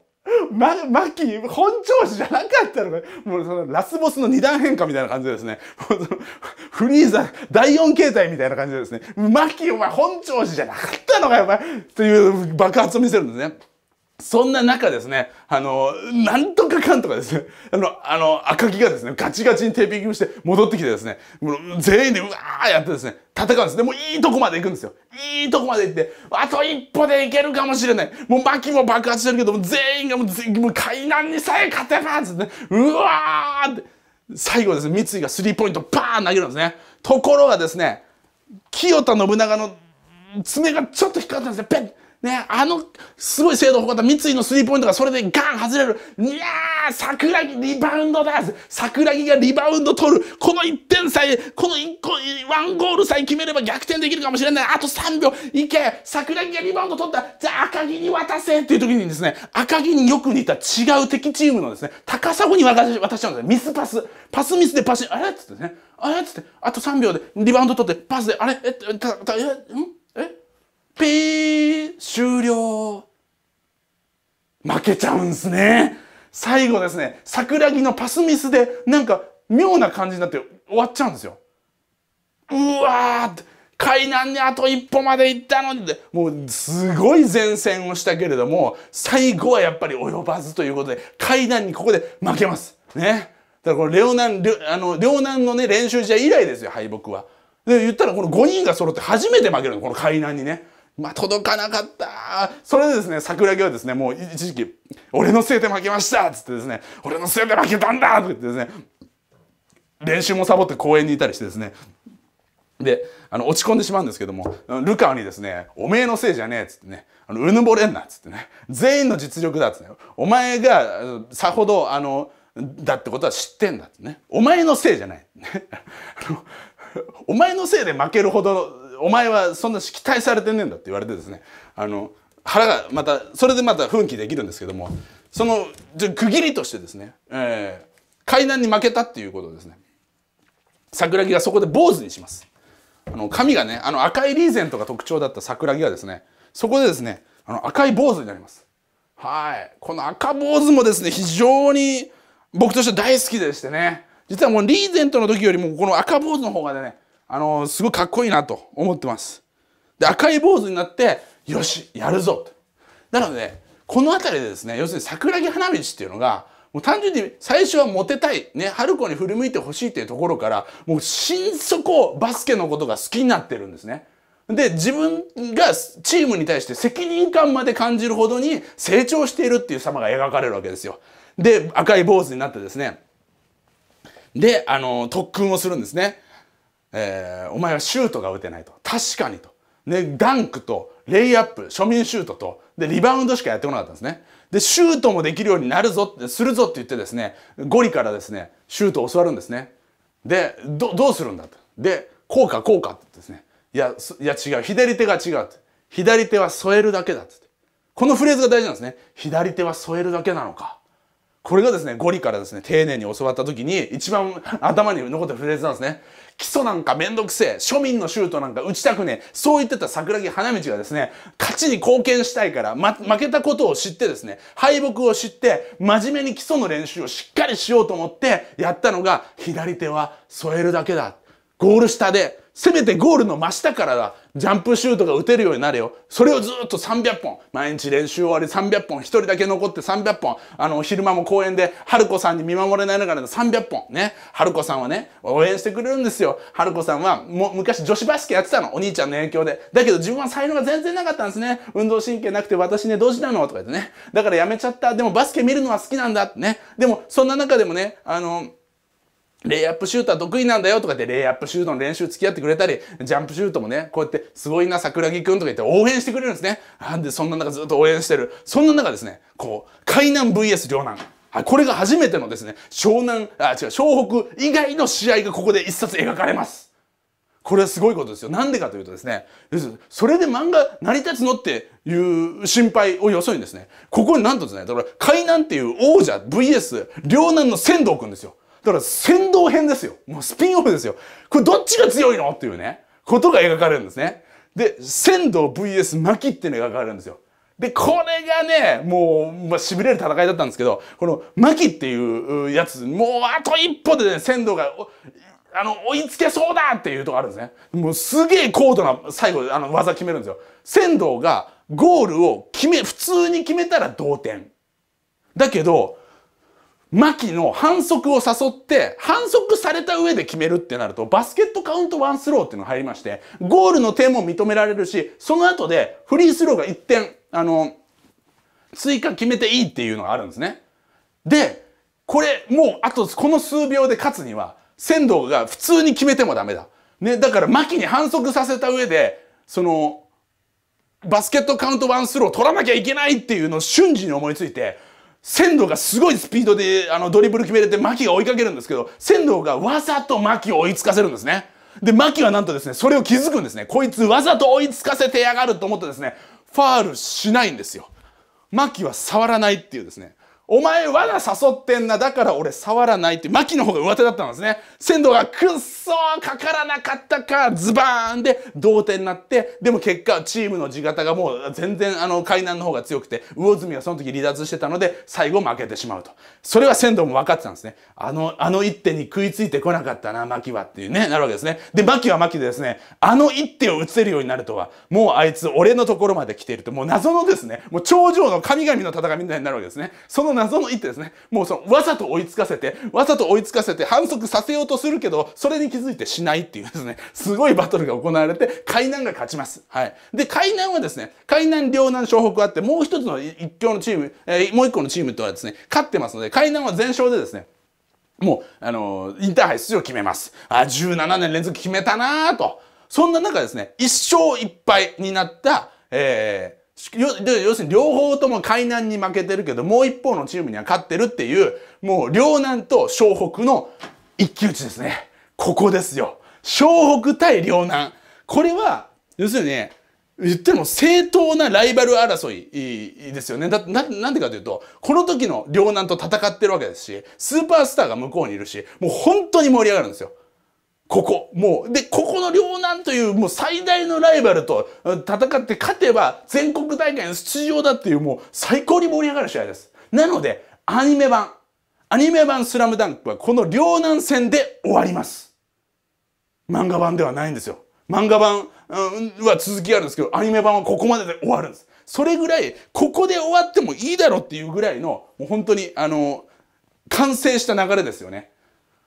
ま、マキ、本調子じゃなかったのかもうそのラスボスの二段変化みたいな感じでですね。フリーザ、第四形態みたいな感じでですね。マキ、お前本調子じゃなかったのかよ、お前という爆発を見せるんですね。そんな中ですね、あの、なんとかかんとかですね、あの、あの、赤木がですね、ガチガチにテーピングして戻ってきてですね、もう全員でうわーやってですね、戦うんですね。もういいとこまで行くんですよ。いいとこまで行って、あと一歩で行けるかもしれない。もうきも爆発してるけども、全員がもう、もう海難にさえ勝てばっつって、ね、うわーって、最後ですね、三井がスリーポイントバーン投げるんですね。ところがですね、清田信長の爪がちょっと光ったんですね。ペッね、あの、すごい精度を誇った三井のスリーポイントがそれでガン外れる。いやー、桜木リバウンドだ桜木がリバウンド取る。この1点さえ、この1個、ワンゴールさえ決めれば逆転できるかもしれない。あと3秒、いけ桜木がリバウンド取ったじゃあ赤木に渡せっていう時にですね、赤木によく似た違う敵チームのですね、高砂に渡し渡しちゃうんですミスパス。パスミスでパシ、あれっつってね。あれっつって、あと3秒でリバウンド取って、パスで、あれえ、た、た、え、んピー終了負けちゃうんすね。最後ですね、桜木のパスミスで、なんか妙な感じになって終わっちゃうんですよ。うわーって、海南にあと一歩まで行ったのにって、もうすごい前線をしたけれども、最後はやっぱり及ばずということで、海南にここで負けます。ね。だからこれ、レオナン、あの、レオナンのね、練習試合以来ですよ、敗北は。で、言ったらこの5人が揃って初めて負けるの、この海南にね。まあ、届かなかったそれでですね、桜木はですね、もう一時期、俺のせいで負けましたっつってですね、俺のせいで負けたんだ言ってですね、練習もサボって公園にいたりしてですね、で、あの、落ち込んでしまうんですけども、ルカワにですね、おめえのせいじゃねえっつってね、あの、うぬぼれんなっつってね、全員の実力だっつって、ね、お前がさほど、あの、だってことは知ってんだってね、お前のせいじゃない。お前のせいで負けるほどお前はそんな期待されてねんだって言われてですねあの腹がまたそれでまた奮起できるんですけどもその区切りとしてですね、えー、階段に負けたっていうことですね桜木がそこで坊主にしますあの髪がねあの赤いリーゼントが特徴だった桜木がですねそこでですねあの赤い坊主になりますはいこの赤坊主もですね非常に僕として大好きでしてね実はもうリーゼントの時よりもこの赤坊主の方がねあのすごいかっこいいなと思ってます。で赤い坊主になってよしやるぞと。なのでこの辺りでですね要するに桜木花道っていうのがもう単純に最初はモテたい、ね、春子に振り向いてほしいっていうところから、もう心底バスケのことが好きになってるんですね。で、自分がチームに対して責任感まで感じるほどに成長しているっていう様が描かれるわけですよ。で、赤い坊主になってですね。で、あの、特訓をするんですね。えー、お前はシュートが打てないと。確かにと。ね、ダンクと、レイアップ、庶民シュートと、で、リバウンドしかやってこなかったんですね。で、シュートもできるようになるぞって、するぞって言ってですね、ゴリからですね、シュートを教わるんですね。で、ど、どうするんだと。で、こうかこうかってですね、いや、いや違う、左手が違う左手は添えるだけだって。このフレーズが大事なんですね。左手は添えるだけなのか。これがですね、ゴリからですね、丁寧に教わった時に一番頭に残ったフレーズなんですね。基礎なんかめんどくせえ、庶民のシュートなんか打ちたくねえ、そう言ってた桜木花道がですね、勝ちに貢献したいから、ま、負けたことを知ってですね、敗北を知って、真面目に基礎の練習をしっかりしようと思ってやったのが、左手は添えるだけだ。ゴール下で、せめてゴールの真下からだ。ジャンプシュートが打てるようになれよ。それをずっと300本。毎日練習終わり300本。一人だけ残って300本。あの、昼間も公園で、春子さんに見守れないながら300本。ね。春子さんはね、応援してくれるんですよ。春子さんは、もう昔女子バスケやってたの。お兄ちゃんの影響で。だけど自分は才能が全然なかったんですね。運動神経なくて私ね、うしなのとか言ってね。だからやめちゃった。でもバスケ見るのは好きなんだってね。でも、そんな中でもね、あの、レイアップシュートは得意なんだよとかってレイアップシュートの練習付き合ってくれたり、ジャンプシュートもね、こうやってすごいな桜木くんとか言って応援してくれるんですね。なんでそんな中ずっと応援してる。そんな中ですね、こう、海南 VS 両南。はい、これが初めてのですね、湘南、あ、違う、湘北以外の試合がここで一冊描かれます。これはすごいことですよ。なんでかというとですね、それで漫画成り立つのっていう心配をよそにですね、ここになんとですね、だから海南っていう王者 VS 両南の仙道くんですよ。だから先導編ですよ。もうスピンオフですよ。これどっちが強いのっていうね、ことが描かれるんですね。で、先導 VS 巻っていうのが描かれるんですよ。で、これがね、もう、まあ、痺れる戦いだったんですけど、この、巻っていうやつ、もうあと一歩でね、仙道が、あの、追いつけそうだっていうとこあるんですね。もうすげえ高度な最後、あの、技決めるんですよ。仙道がゴールを決め、普通に決めたら同点。だけど、牧の反則を誘って、反則された上で決めるってなると、バスケットカウントワンスローっていうのが入りまして、ゴールの点も認められるし、その後でフリースローが1点、あの、追加決めていいっていうのがあるんですね。で、これ、もう、あと、この数秒で勝つには、仙道が普通に決めてもダメだ。ね、だから牧に反則させた上で、その、バスケットカウントワンスロー取らなきゃいけないっていうのを瞬時に思いついて、仙道がすごいスピードであのドリブル決めれて牧が追いかけるんですけど仙道がわざと牧を追いつかせるんですねで牧はなんとですねそれを気づくんですねこいつわざと追いつかせてやがると思ってですねファールしないんですよ牧は触らないっていうですねお前罠誘ってんな。だから俺触らないって、牧の方が上手だったんですね。鮮度がくっそーかからなかったか、ズバーンで同点になって、でも結果チームの地形がもう全然あの海南の方が強くて、魚住はその時離脱してたので、最後負けてしまうと。それは鮮度も分かってたんですね。あの、あの一手に食いついてこなかったな、薪はっていうね、なるわけですね。で、牧は牧でですね、あの一手を打せるようになるとは、もうあいつ俺のところまで来ていると、もう謎のですね、もう頂上の神々の戦いみたいになるわけですね。その謎の一手ですね。もうその、わざと追いつかせて、わざと追いつかせて、反則させようとするけど、それに気づいてしないっていうですね、すごいバトルが行われて、海南が勝ちます。はい。で、海南はですね、海南、両南、湘北あって、もう一つの一強のチーム、えー、もう一個のチームとはですね、勝ってますので、海南は全勝でですね、もう、あのー、インターハイ出場決めます。あ、17年連続決めたなと。そんな中ですね、1勝1敗になった、えー、要するに両方とも海南に負けてるけど、もう一方のチームには勝ってるっていう、もう両南と湘北の一騎打ちですね。ここですよ。湘北対両南。これは、要するにね、言っても正当なライバル争いですよね。だってな、なんでかというと、この時の両南と戦ってるわけですし、スーパースターが向こうにいるし、もう本当に盛り上がるんですよ。ここ、もう、で、ここの両南というもう最大のライバルと戦って勝てば全国大会の出場だっていうもう最高に盛り上がる試合です。なので、アニメ版、アニメ版スラムダンクはこの両南戦で終わります。漫画版ではないんですよ。漫画版、は続きあるんですけど、アニメ版はここまでで終わるんです。それぐらい、ここで終わってもいいだろっていうぐらいの、もう本当に、あの、完成した流れですよね。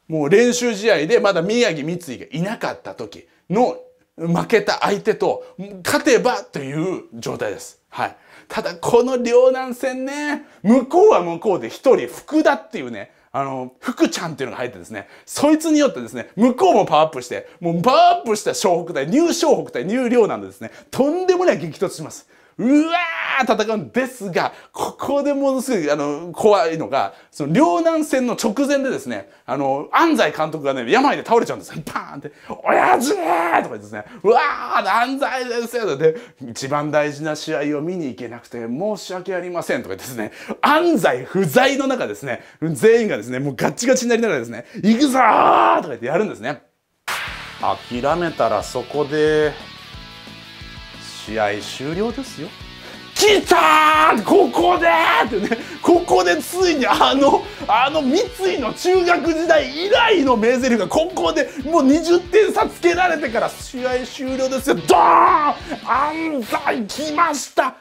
もう練習試合でまだ宮城三井がいなかった時の負けた相手と勝てばという状態です。はい。ただこの両南戦ね、向こうは向こうで一人福田っていうね、あの、福ちゃんっていうのが入ってですね、そいつによってですね、向こうもパワーアップして、もうパワーアップした湘北対、ニュー湘北対ニュー両なんでですね、とんでもない激突します。うわー戦うんですが、ここでものすごい、あの、怖いのが、その、両南戦の直前でですね、あの、安西監督がね、病で倒れちゃうんですよ。パーンって、親父ーとかですね、うわー安西ですよで、一番大事な試合を見に行けなくて申し訳ありませんとかですね、安西不在の中ですね、全員がですね、もうガッチガチになりながらですね、行くぞーとか言ってやるんですね。諦めたらそこで試合終了ですよ来たここでってねここでついにあのあの三井の中学時代以来の名リフがここでもう20点差つけられてから試合終了ですよドーン安西来ました